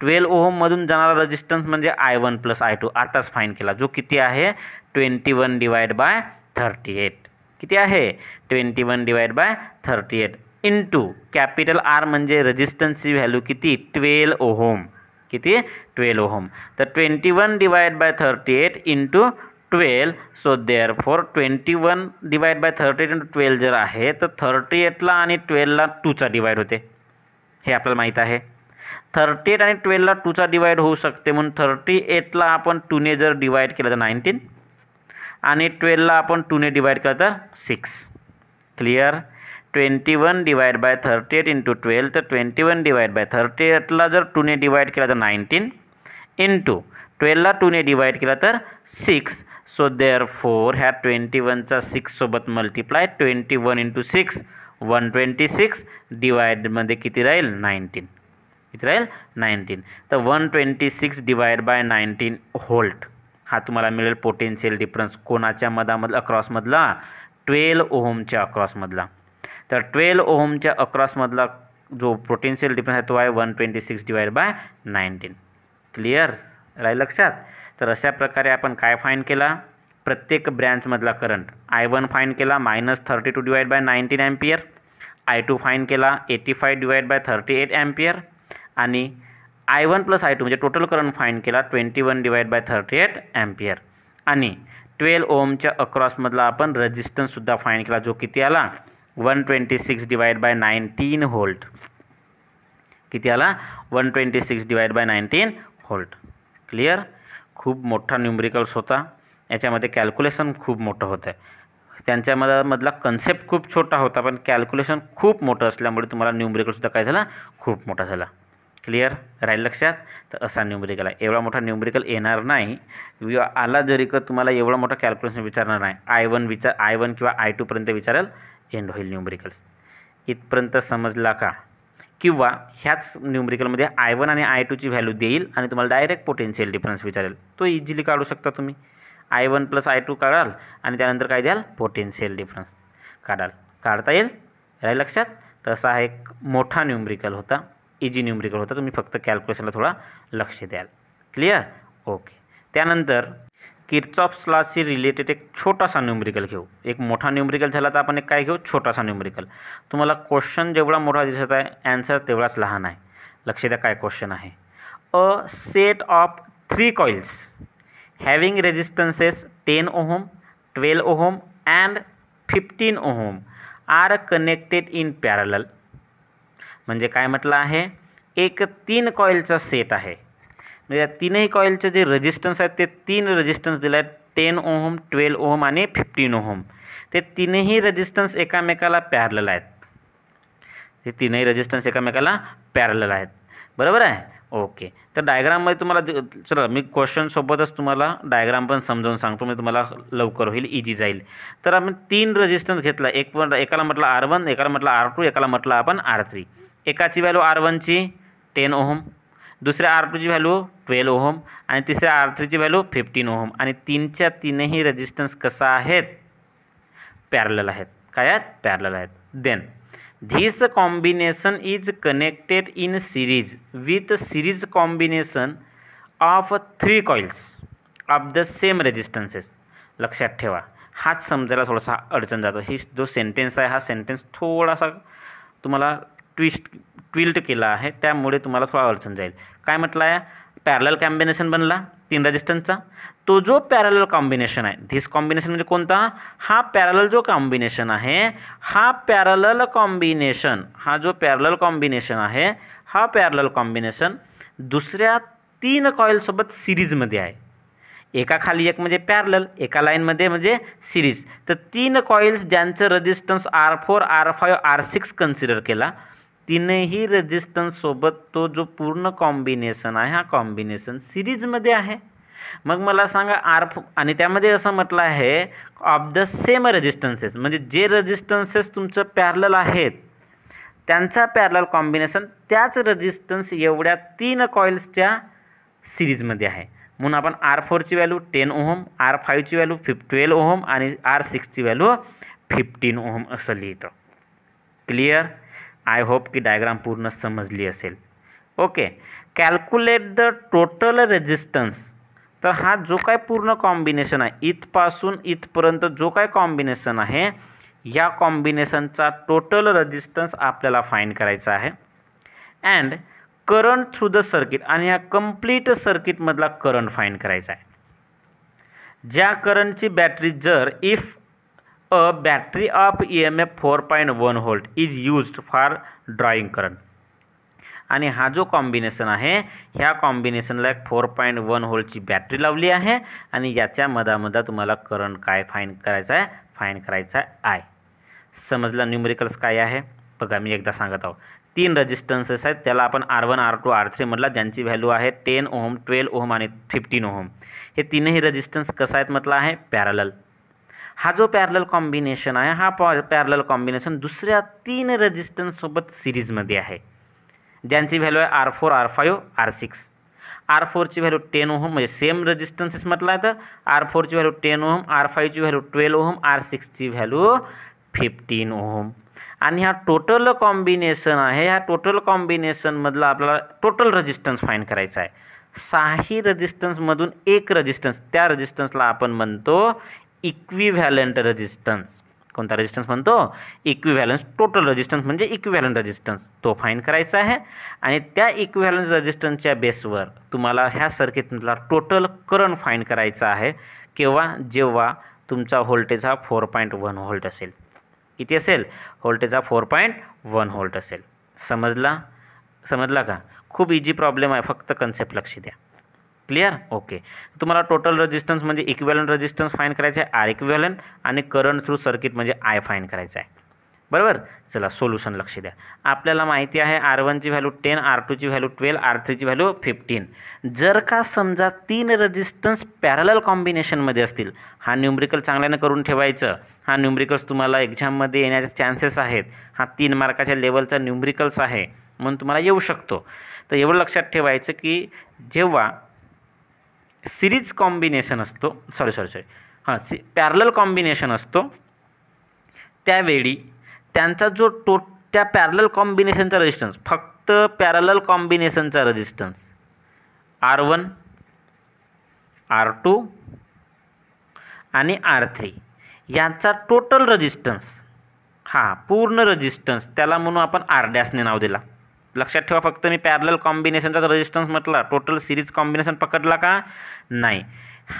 ट्वेल्व ओहममधून जाणारा रजिस्टन्स म्हणजे I one plus I two आताच फाईन केला जो किती आहे twenty one divide by thirty eight किती आहे twenty one divide by thirty eight into capital R म्हणजे रजिस्टन्सची व्हॅल्यू किती ट्वेल ओहोम किती ट्वेल ओहोम तर twenty one divide by thirty eight into twelve so therefore twenty one divide by thirty eight into twelve जर आहे तर thirty एटला आणि ट्वेलला टूचा डिवाईड होते हे आपल्याला माहीत आहे थर्टी एट आणि ट्वेलला टूचा डिवाइड होऊ शकते म्हणून थर्टी एटला आपण टूने जर डिवाइड केलं तर नाईन्टीन आणि ट्वेलला आपण टूने डिवाइड केलं तर six clear twenty one divide by thirty eight into twelve तर twenty one divide by thirty एटला जर टूने डिवाइड केला तर नाईन्टीन इंटू ट्वेल्वला टूने डिवाइड केला तर सिक्स सो देअर फोर ह्या ट्वेंटी वनचा सिक्ससोबत multiply twenty one into six one twenty six डिवाइडमध्ये किती राहील नाईन्टीन किती राहील नाईन्टीन तर one twenty six divide by nineteen volt हा तुम्हाला मिळेल पोटेन्शियल डिफरन्स कोणाच्या मधामधला अक्रॉसमधला ट्वेल्व ओहोमच्या अक्रॉसमधला तर ट्वेल्व ओहमच्या अक्रॉसमधला जो पोटेन्शियल डिफरन्स आहे तो आहे one twenty six divide by nineteen clear राहील लक्षात तर अशा प्रकारे आपण काय फाईन केला प्रत्येक ब्रँचमधला करंट आय वन फाईन केला minus thirty two divide by nineteen per I two find केला eighty five divide by thirty eight ampere आणि I one plus I two म्हणजे टोटल करंट फाईन केला twenty one divide by thirty eight per आणि twelve ओमच्या अक्रॉसमधला आपण रेजिस्टन्ससुद्धा find केला जो किती आला one twenty six divide by nineteen volt किती आला one twenty six divide by nineteen volt clear खूप मोठा न्यूमरिकल्स होता याच्यामध्ये कॅल्क्युलेशन खूप मोठं होतं त्यांच्यामध्ये मधला कन्सेप्ट खूप छोटा होता पण कॅल्क्युलेशन खूप मोठं असल्यामुळे तुम्हाला न्यूमरिकलसुद्धा काय झाला खूप मोठा झाला क्लिअर राहील लक्षात तर असा न्यूमरिकल आहे एवढा मोठा न्यूमरिकल येणार नाही आला जरी का तुम्हाला एवढा मोठा कॅल्क्युलेशन विचारणार नाही आय वन विचार आय वन किंवा आय टूपर्यंत विचारेल होईल न्यूमरिकल्स इथपर्यंत समजला का किंवा ह्याच न्यूमरिकलमध्ये आय वन आणि आय टूची व्हॅल्यू देईल आणि तुम्हाला डायरेक्ट पोटेन्शियल डिफरन्स विचारेल तो इझिली काढू शकता तुम्ही I one plus I two काढाल आणि त्यानंतर काय द्याल पोटेन्शियल डिफरन्स काढाल काढता येईल राहील लक्षात तसा हा एक मोठा न्यूमरिकल होता इजी न्यूमरिकल होता तुम्ही फक्त कॅल्क्युलेशनला थोडा लक्ष द्याल क्लिअर ओके त्यानंतर किर्चॉप्स लॉशी रिलेटेड एक छोटासा न्यूमरिकल घेऊ एक मोठा न्यूमरिकल झाला तर आपण एक काय घेऊ छोटासा न्यूमरिकल तुम्हाला क्वेश्चन जेवढा मोठा दिसत आहे ॲन्सर तेवढाच लहान आहे लक्ष द्या काय क्वेश्चन आहे a set of three coils having resistances ten ohm twelve ohm and fifteen ohm are connected in parallel म्हणजे काय म्हटलं आहे एक तीन कॉईलचा सेट आहे या तीनही कॉईलचे जे रेजिस्टन्स आहेत ते तीन रेजिस्टन्स दिले आहेत टेन ओहम ट्वेल ओहम आणि फिफ्टीन ओहम ते तीनही रेजिस्टन्स एकामेकाला पॅरलेल आहेत हे तीनही रेजिस्टन्स एकामेकाला पॅरलेल आहेत बरोबर आहे ओके तर डायग्राममध्ये तुम्हाला चला मी क्वेश्चनसोबतच तुम्हाला डायग्राम पण समजावून सांगतो म्हणजे तुम्हाला लवकर होईल इजी जाईल तर आपण तीन रजिस्टन्स घेतला एक एकाला म्हटलं आर वन एकाला म्हटलं आर टू एकाला म्हटलं आपण आर थ्री एकाची व्हॅल्यू आर वनची टेन ओहम दुसऱ्या आर टूची व्हॅल्यू ट्वेल्व ओहम आणि तिसऱ्या आर थ्रीची व्हॅल्यू फिफ्टीन ओहम आणि तीनच्या तीनही रेजिस्टन्स कसा आहेत पॅरल आहेत काय आहेत पॅरल आहेत then this combination is connected in series with series combination of three coils of the same resistances लक्षात ठेवा हाच समजायला थोडासा अडचण जातो ही जो सेंटेन्स आहे हा सेंटेन्स थोडासा तुम्हाला ट्विस्ट ट्विल्ट केला आहे त्यामुळे तुम्हाला थोडा अडचण जाईल काय म्हटलं आहे पॅरल कॉम्बिनेशन बनला तीन रजिस्टन्सचा तो जो पॅरल कॉम्बिनेशन आहे धिस कॉम्बिनेशन म्हणजे कोणता हा पॅरल जो कॉम्बिनेशन आहे हा पॅरल कॉम्बिनेशन हा जो पॅरल कॉम्बिनेशन आहे हा पॅरल कॉम्बिनेशन दुसऱ्या तीन कॉईलसोबत सिरीजमध्ये आहे एका खाली एक म्हणजे पॅरल एका लाईनमध्ये म्हणजे सिरीज तर तीन कॉईल्स ज्यांचं resistance R four R five R six consider केला तीनही रेजिस्टन्ससोबत तो जो पूर्ण कॉम्बिनेशन आहे हा कॉम्बिनेशन सिरीजमध्ये आहे मग मला सांगा आर आणि त्यामध्ये असं म्हटलं आहे ऑफ द सेम रेजिस्टन्सेस म्हणजे जे रेजिस्टन्सेस तुमचं पॅरल आहेत त्यांचा पॅरल कॉम्बिनेशन त्याच रेजिस्टन्स एवढ्या तीन कॉईल्सच्या सिरीजमध्ये आहे म्हणून आपण आर फोरची व्हॅल्यू टेन ओहम आर फाईव्हची व्हॅल्यू फिफ ट्वेल्व ओहम आणि आर सिक्सची व्हॅल्यू फिफ्टीन ओहम असं लिहितं क्लिअर आय होप की डायग्राम पूर्ण समजली असेल okay calculate the total resistance तर हा जो काय पूर्ण कॉम्बिनेशन आहे इथपासून इथपर्यंत जो काय कॉम्बिनेशन आहे या कॉम्बिनेशनचा टोटल रजिस्टन्स आपल्याला फाईंड करायचा आहे and current through the circuit आणि ह्या कंप्लीट सर्किटमधला करंट फाईन करायचा आहे ज्या करंटची बॅटरी जर if a battery M F four point one volt is used for drawing current आणि हा जो कॉम्बिनेशन आहे ह्या कॉम्बिनेशनला एक फोर पॉईंट वन होल्टची बॅटरी लावली आहे आणि याच्या मधामधा तुम्हाला करंट काय फाईन करायचा आहे फाईन करायचा आहे समजला न्युमरिकल्स काय आहे बघा मी एकदा सांगत आहोत तीन रजिस्टन्सेस आहेत त्याला आपण R one R two R three म्हटला ज्यांची व्हॅल्यू आहे टेन ओहम ट्वेल्व ओम आणि फिफ्टीन ओहम हे तीनही रजिस्टन्स कसं आहेत म्हटलं आहे पॅरलल हा जो पॅरल कॉम्बिनेशन आहे हा पॉ पॅरल कॉम्बिनेशन दुसऱ्या तीन रेजिस्टन्ससोबत सिरीजमध्ये आहे ज्यांची व्हॅल्यू आहे R four R five R six R फोरची व्हॅल्यू टेन ओहम म्हणजे सेम रेजिस्टन्सेस म्हटलं आहे तर आर फोरची व्हॅल्यू टेन ओम आर फाईव्हची व्हॅल्यू ट्वेल्व ओहम आर सिक्सची व्हॅल्यू फिफ्टीन ओहम आणि हा टोटल कॉम्बिनेशन आहे ह्या टोटल कॉम्बिनेशनमधला आपल्याला टोटल रजिस्टन्स फाईन करायचा आहे सहाही रजिस्टन्समधून एक रजिस्टन्स त्या रजिस्टन्सला आपण म्हणतो इक्विव्हॅलंट रेजिस्टन्स कोणता रेजिस्टन्स म्हणतो इक्विव्हॅलन्स टोटल रेजिस्टन्स म्हणजे इक्विव्हॅलंट रेजिस्टन्स तो फाईन करायचा आहे आणि त्या इक्विव्हॅलन्स रेजिस्टन्सच्या बेसवर तुम्हाला ह्या सर्किटमधला टोटल करंट फाईन करायचा आहे किंवा जेव्हा तुमचा व्होल्टेज हा फोर पॉईंट वन व्होल्ट असेल किती असेल व्होल्टेज हा फोर पॉईंट वन व्होल्ट असेल समजला समजला का खूप इजी प्रॉब्लेम आहे फक्त कन्सेप्ट लक्ष द्या क्लिअर ओके तुम्हाला टोटल रजिस्टन्स म्हणजे इक्वेलन रजिस्टन्स फाईन करायचा आहे आर इक्वेलन आणि करंट थ्रू सर्किट म्हणजे आय फाईन करायचं आहे बरोबर चला सोल्युशन लक्ष द्या आपल्याला माहिती आहे आर वनची व्हॅल्यू टेन आर टूची व्हॅल्यू ट्वेल्व आर थ्रीची व्हॅल्यू फिफ्टीन जर का समजा तीन रेजिस्टन्स पॅरल कॉम्बिनेशनमध्ये असतील हा न्यूमरिकल चांगल्याने करून ठेवायचं हा न्यूमरिकल्स तुम्हाला एक्झाममध्ये येण्याचे चान्सेस आहेत हा तीन मार्काच्या लेवलचा न्यूमरिकल्स आहे म्हणून तुम्हाला येऊ शकतो तर एवढं लक्षात ठेवायचं की जेव्हा सिरीज कॉम्बिनेशन असतो सॉरी सॉरी सॉरी हां सी पॅरल कॉम्बिनेशन असतो त्यावेळी त्यांचा जो टो त्या पॅरल कॉम्बिनेशनचा रेजिस्टन्स फक्त पॅरल कॉम्बिनेशनचा resistance R one R two आणि आर थ्री यांचा टोटल रजिस्टन्स हा पूर्ण रजिस्टन्स त्याला म्हणून आपण आर डॅसने नाव दिला लक्षात ठेवा फक्त मी पॅरल कॉम्बिनेशनचा रेजिस्टन्स म्हटला टोटल सिरीज कॉम्बिनेशन पकडला का नाही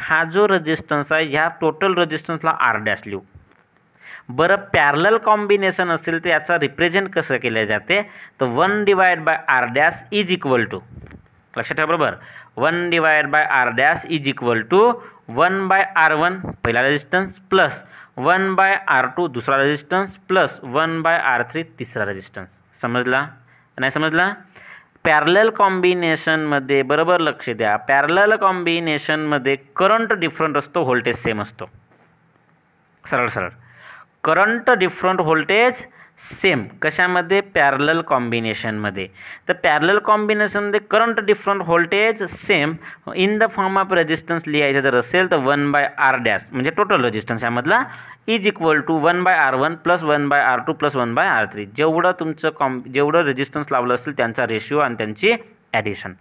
हा जो रेजिस्टन्स आहे ह्या टोटल रेजिस्टन्सला आर डॅस लिहू बरं पॅरल कॉम्बिनेशन असेल तर याचा रिप्रेझेंट कसं केले जाते तर one divide by R dash is equal to लक्षात ठेवा बरोबर one divide by R dash is equal to one by R one पहिला resistance plus one by R two दुसरा resistance plus one by R three तिसरा resistance समजला नाही समजला parallel कॉम्बिनेशनमध्ये बरोबर लक्ष द्या पॅरलल कॉम्बिनेशनमध्ये करंट डिफरंट असतो व्होल्टेज सेम असतो सरळ सरळ करंट डिफरंट व्होल्टेज सेम कशामध्ये पॅरलल कॉम्बिनेशनमध्ये तर पॅरलल कॉम्बिनेशनमध्ये current different voltage same in the form of resistance लिहायचं जर असेल तर वन बाय आर डॅश म्हणजे टोटल रेजिस्टन्स यामधला is equal to one by R one plus one by R two plus one by R three जेवढं तुमचं com जेवढं resistance लावलं असेल त्यांचा रेशिओ आणि त्यांची ॲडिशन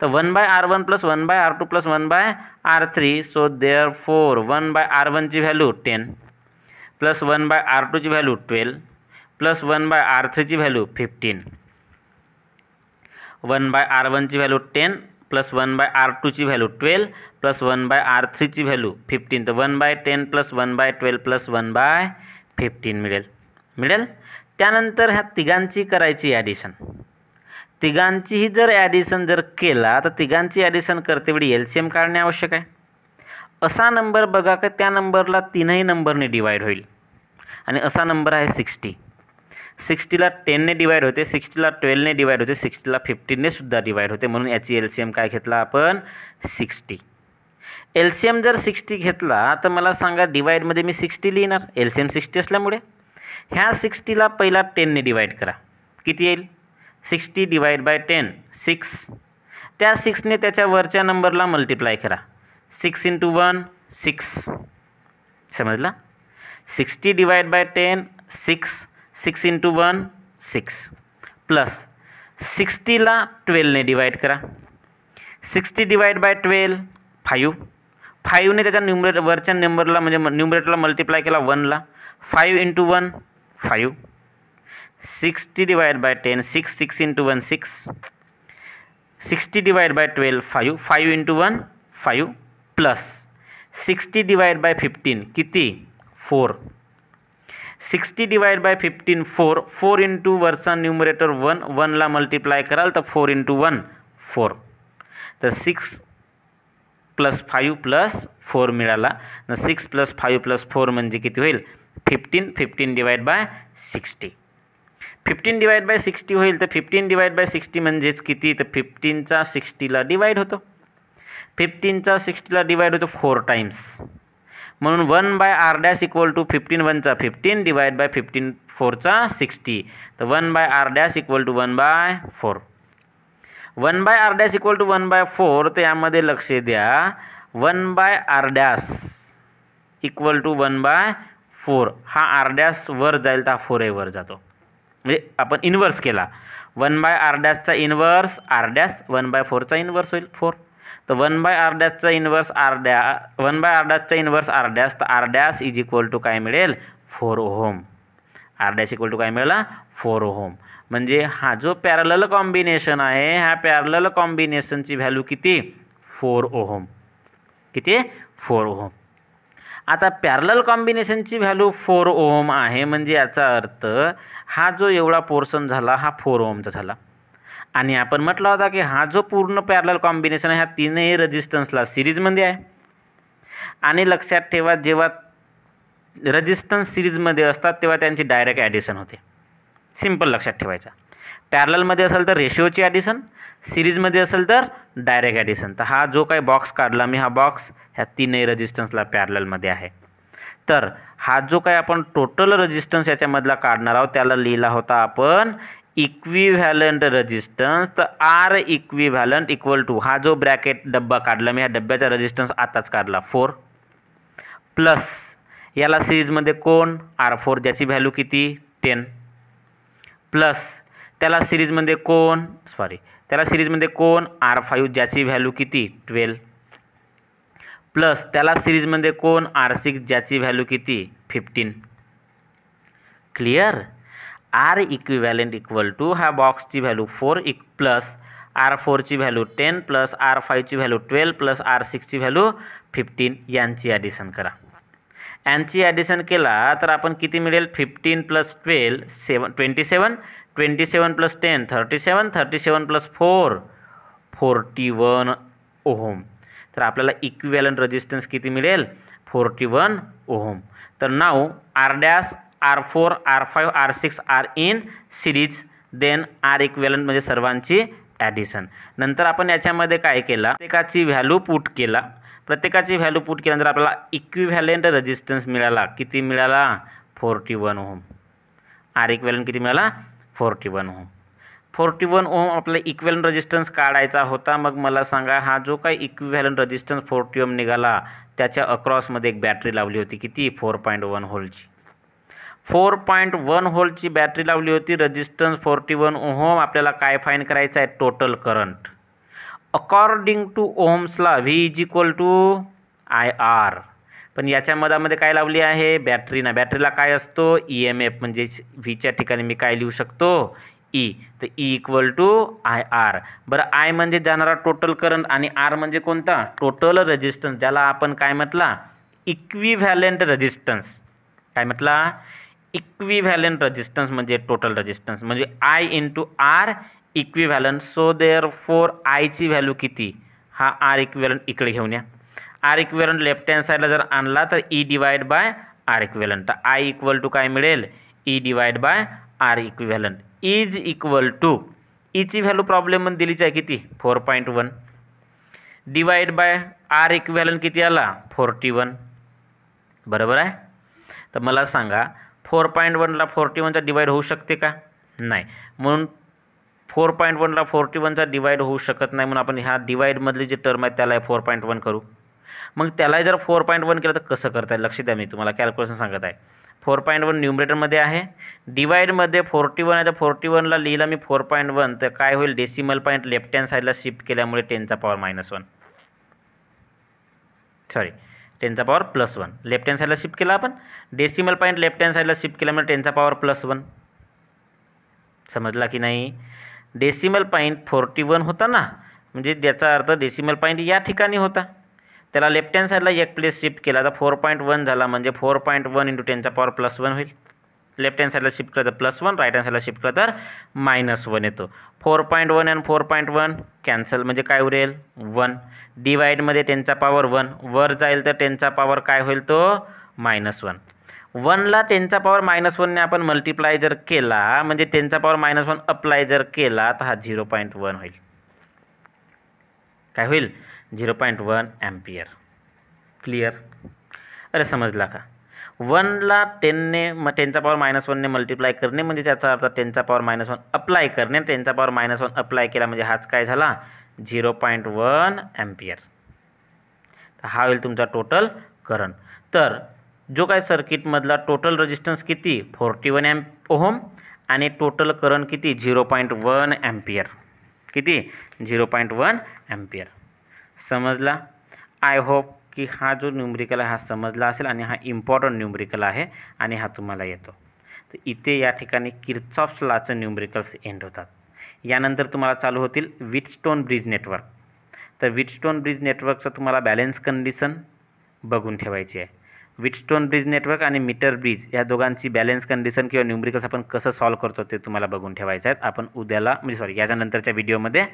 तर one by R one plus one by R two plus one by R three so therefore one by R वनची value ten plus one by R टूची value twelve plus one by R थ्रीची value fifteen one by R वनची value ten plus one by R टूची value twelve plus one by R थ्रीची value fifteen तर one by ten plus one by twelve plus one by fifteen मिळेल मिळेल त्यानंतर ह्या तिघांची करायची ॲडिशन तिघांचीही जर ॲडिशन जर केला तर तिघांची ॲडिशन करतेवेळी एल सी एम काढणे आवश्यक आहे असा नंबर बघा का त्या नंबरला तीनही नंबरने डिवाईड होईल आणि असा नंबर आहे सिक्स्टी सिक्स्टीला टेनने डिवाईड होते सिक्स्टीला ट्वेल्वने डिवाईड होते सिक्स्टीला फिफ्टीनने सुद्धा डिवाईड होते म्हणून याची एल सी एम काय घेतला आपण सिक्स्टी एल सी एम जर सिक्स्टी घेतला तर मला सांगा डिवाईडमध्ये मी सिक्स्टी लिहिणार एल सी एम सिक्स्टी असल्यामुळे ह्या सिक्स्टीला पहिला टेनने डिवाईड करा किती येईल sixty divide by ten six त्या सिक्सने त्याच्या वरच्या नंबरला मल्टिप्लाय करा सिक्स इंटू वन सिक्स समजला sixty divide by ten six six one six plus sixty plus twelve ने डिवाइड करा sixty divide by twelve five फाईव्हने त्याच्या न्युमरे वरच्या नंबरला म्हणजे न्युमरेटरला मल्टिप्लाय वन वनला five into one five sixty divide by ten six six into one six sixty divide by twelve five five into one five plus sixty divide by fifteen किती four sixty divide by fifteen four four into वरचा numerator one वनला multiply कराल तर four into one four तर six plus five plus four मिळाला तर six plus five plus four म्हणजे किती होईल fifteen fifteen divide by sixty fifteen divide by sixty होईल तर फिफ्टीन डिवाइड बाय सिक्स्टी म्हणजेच किती तर फिफ्टीनचा सिक्स्टीला डिवाईड होतो फिफ्टीनचा सिक्स्टीला डिवाईड होतो फोर टाईम्स म्हणून one by R dash equal to fifteen वनचा फिफ्टीन डिवाइड बाय फिफ्टीन फोरचा सिक्स्टी तर one by R dash equal to one by four one by R dash equal to one by four तर यामध्ये लक्ष द्या one by R dash equal to one by four हा R dash वर जाईल तर हा फोर ए वर जातो म्हणजे आपण इन्व्हर्स केला वन बाय आर डॅसचा inverse R dash one by फोरचा इन्व्हर्स होईल फोर तर वन बाय आर डॅसचा इन्व्हर्स आर डॅ वन बाय आर डॅसचा इन्व्हर्स आर डॅस तर R dash is equal to काय मिळेल फोर ओहोम आर डॅस इक्वल टू काय मिळाला फोर ओहोम म्हणजे हा जो पॅरल कॉम्बिनेशन आहे ह्या पॅरल कॉम्बिनेशनची व्हॅल्यू किती फोर ओहोम किती फोर ओहोम आता पॅरल कॉम्बिनेशनची व्हॅल्यू फोर ओहोम आहे म्हणजे याचा अर्थ हा जो एवढा पोर्शन झाला हा फोर ओहोमचा झाला आणि आपण म्हटला होता की हा जो पूर्ण पॅरल कॉम्बिनेशन आहे हा तीनही रजिस्टन्सला सिरीजमध्ये आहे आणि लक्षात ठेवा जेव्हा रजिस्टन्स सिरीजमध्ये असतात तेव्हा त्यांची डायरेक्ट ॲडिशन होते सिम्पल लक्षात ठेवायचा पॅरलमध्ये असेल तर रेशिओची ॲडिशन सिरीजमध्ये असेल तर डायरेक्ट ॲडिशन तर हा जो काही बॉक्स काढला मी हा बॉक्स ह्या तीनही रजिस्टन्सला पॅरलमध्ये आहे तर हा जो काही आपण टोटल रजिस्टन्स याच्यामधला काढणार आहोत त्याला लिहिला होता आपण व्हॅलंट रजिस्टन्स तर आर इक्विव्हॅलंट इक्वल टू हा जो ब्रॅकेट डब्बा काढला मी ह्या डब्याचा रजिस्टन्स आताच काढला फोर प्लस याला सिरीजमध्ये कोण आर फोर ज्याची व्हॅल्यू किती टेन प्लस त्याला सिरीजमध्ये कोण सॉरी त्याला सिरीजमध्ये कोण आर फाईव्ह ज्याची व्हॅल्यू किती ट्वेल्व प्लस त्याला सिरीजमध्ये कोण आर सिक्स ज्याची व्हॅल्यू किती fifteen clear R equivalent equal to हा बॉक्सची व्हॅल्यू फोर इक प्लस आर फोरची व्हॅल्यू टेन प्लस आर फायची व्हॅल्यू ट्वेल्व प्लस आर सिक्सची व्हॅल्यू फिफ्टीन यांची ॲडिशन करा यांची ॲडिशन केला तर आपण किती मिळेल fifteen plus twelve seven twenty seven twenty seven plus ten thirty seven thirty seven plus four forty one ohm तर आपल्याला इक्विव्हॅलंट रजिस्टन्स किती मिळेल फोर्टी वन ओहोम तर नाव R dash R four R R6 R six R in series then R equivalent म्हणजे सर्वांची addition नंतर आपण याच्यामध्ये काय केला प्रत्येकाची व्हॅल्यू पुट केला प्रत्येकाची व्हॅल्यू पुट केल्यानंतर आपल्याला इक्विव्हॅलेंट रेजिस्टन्स मिळाला किती मिळाला forty one ohm R equivalent किती मिळाला forty one ohm forty one ohm आपला इक्वेलन रजिस्टन्स काढायचा होता मग मला सांगा हा जो काही इक्विवेलेंट रजिस्टन्स फोर्टी ओम निघाला त्याच्या अक्रॉसमध्ये एक बॅटरी लावली होती किती फोर पॉईंट वन होलची फोर पॉईंट वन होलची बॅटरी लावली होती रजिस्टन्स फोर्टी वन ओहोम आपल्याला काय फाईन करायचं आहे टोटल करंट अकॉर्डिंग टू ओहोम्सला V is equal to I R पण याच्या मधामध्ये काय लावली आहे बॅटरी ना बॅटरीला काय असतो ई एम एफ म्हणजे व्हीच्या ठिकाणी मी काय लिहू शकतो ई e. तर E equal to I R बरं आय म्हणजे जाणारा टोटल करंट आणि आर म्हणजे कोणता टोटल रजिस्टन्स ज्याला आपण काय म्हटला इक्वीव्हॅलेंट रजिस्टन्स काय म्हटला इक्विव्हॅलंट रजिस्टन्स म्हणजे टोटल रजिस्टन्स म्हणजे I into R equivalent so therefore आयची व्हॅल्यू किती हा आर इक्विव्हॅलंट इकडे घेऊन या आर इक्विव्हॅलंट लेफ्ट हँड साईडला जर आणला तर E divide by R equivalent I equal to काय मिळेल E divide by R equivalent is equal to ईची व्हॅल्यू प्रॉब्लेममध्ये दिलीच आहे किती four point one divide by R equivalent किती आला फोर्टी वन बरोबर आहे तर मला सांगा फोर पॉईंट वनला फोर्टी वनचा डिवाईड होऊ शकते का नाही म्हणून फोर पॉईंट वनला फोर्टी वनचा डिवाईड होऊ शकत नाही म्हणून आपण ह्या डिवाईडमधली जी टर्म आहे त्याला फोर पॉईंट वन करू मग त्यालाही जर फोर पॉईंट वन केलं तर कसं करता लक्ष द्या मी तुम्हाला कॅल्क्युलेशन सांगत आहे फोर पॉईंट वन न्युमरेटरमध्ये आहे डिवाईडमध्ये फोर्टी वन आहे तर फोर्टी वनला लिहिलं मी फोर पॉईंट वन तर काय होईल डेसिमल पॉईंट लेफ्ट हँड साईडला शिफ्ट केल्यामुळे टेनचा पॉवर मायनस वन सॉरी टेनचा power plus one left hand साईडला शिफ्ट केला आपण डेसिमल पॉईंट लेफ्ट हँड साईडला शिफ्ट केला म्हणजे टेनचा पॉवर प्लस वन समजला की नाही डेसिमल पॉईंट फोर्टी वन होता ना म्हणजे ज्याचा अर्थ डेसिमल पॉईंट या ठिकाणी होता त्याला लेफ्ट हँड साईडला एक प्लेस म्हणजे शिफ्ट केला तर फोर पॉईंट वन झाला म्हणजे फोर पॉईंट वन इंटू टेनचा पॉवर प्लस वन होईल लेफ्ट हँड साईडला शिफ्ट केलं प्लस वन राईट हँड साईडला शिफ्ट केलं तर मायनस वन येतो four point one and four point one cancel म्हणजे काय उरेल वन डिवाईडमध्ये त्यांचा पॉवर वन वर जाईल तर त्यांचा पॉवर काय होईल तो मायनस वन वनला त्यांचा पॉवर मायनस वनने आपण मल्टिप्लाय जर केला म्हणजे त्यांचा पॉवर मायनस वन अप्लाय जर केला तर हा झिरो पॉईंट वन होईल काय होईल zero point one ampere clear अरे समजला का वनला टेनने मग त्यांचा पॉवर मायनस वनने मल्टिप्लाय करणे म्हणजे त्याचा अर्थ त्यांचा पॉवर मायनस वन अप्लाय करणे त्यांचा पॉवर मायनस वन अप्लाय केला म्हणजे हाच काय झाला झिरो पॉईंट वन ॲम्पियर तर हा होईल तुमचा टोटल करंट तर जो काय सर्किटमधला टोटल रजिस्टन्स किती फोर्टी वन एम ओहम आणि टोटल करंट किती झिरो पॉईंट वन ॲम्पियर किती झिरो पॉईंट वन ॲम्पियर समजला आय होप की हा जो न्यूमरिकल आहे हा समजला असेल आणि हा इम्पॉर्टंट न्यूमरिकल आहे आणि हा तुम्हाला येतो तर इथे या ठिकाणी किरचॉप्स लाचं न्यूमरिकल्स एंड होतात यानंतर तुम्हाला चालू होतील विटस्टोन ब्रिज नेटवर्क तर विथस्टोन ब्रिज नेटवर्कचं तुम्हाला बॅलेन्स कंडिशन बघून ठेवायची आहे विटस्टोन ब्रिज नेटवर्क आणि मीटर ब्रिज या दोघांची बॅलेन्स कंडिशन किंवा न्यूमरिकल्स आपण कसं सॉल्व करतो ते तुम्हाला बघून ठेवायचं आहेत आपण उद्याला म्हणजे सॉरी याच्यानंतरच्या व्हिडिओमध्ये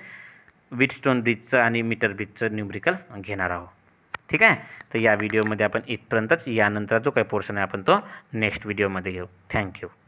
विथस्टोन ब्रिजचं आणि मीटर ब्रिजचं न्यूमरिकल्स घेणार आहोत ठीक आहे तर या व्हिडिओमध्ये आपण इथपर्यंतच यानंतर जो काही पोर्शन आहे आपण तो नेक्स्ट व्हिडिओमध्ये घेऊ थँक्यू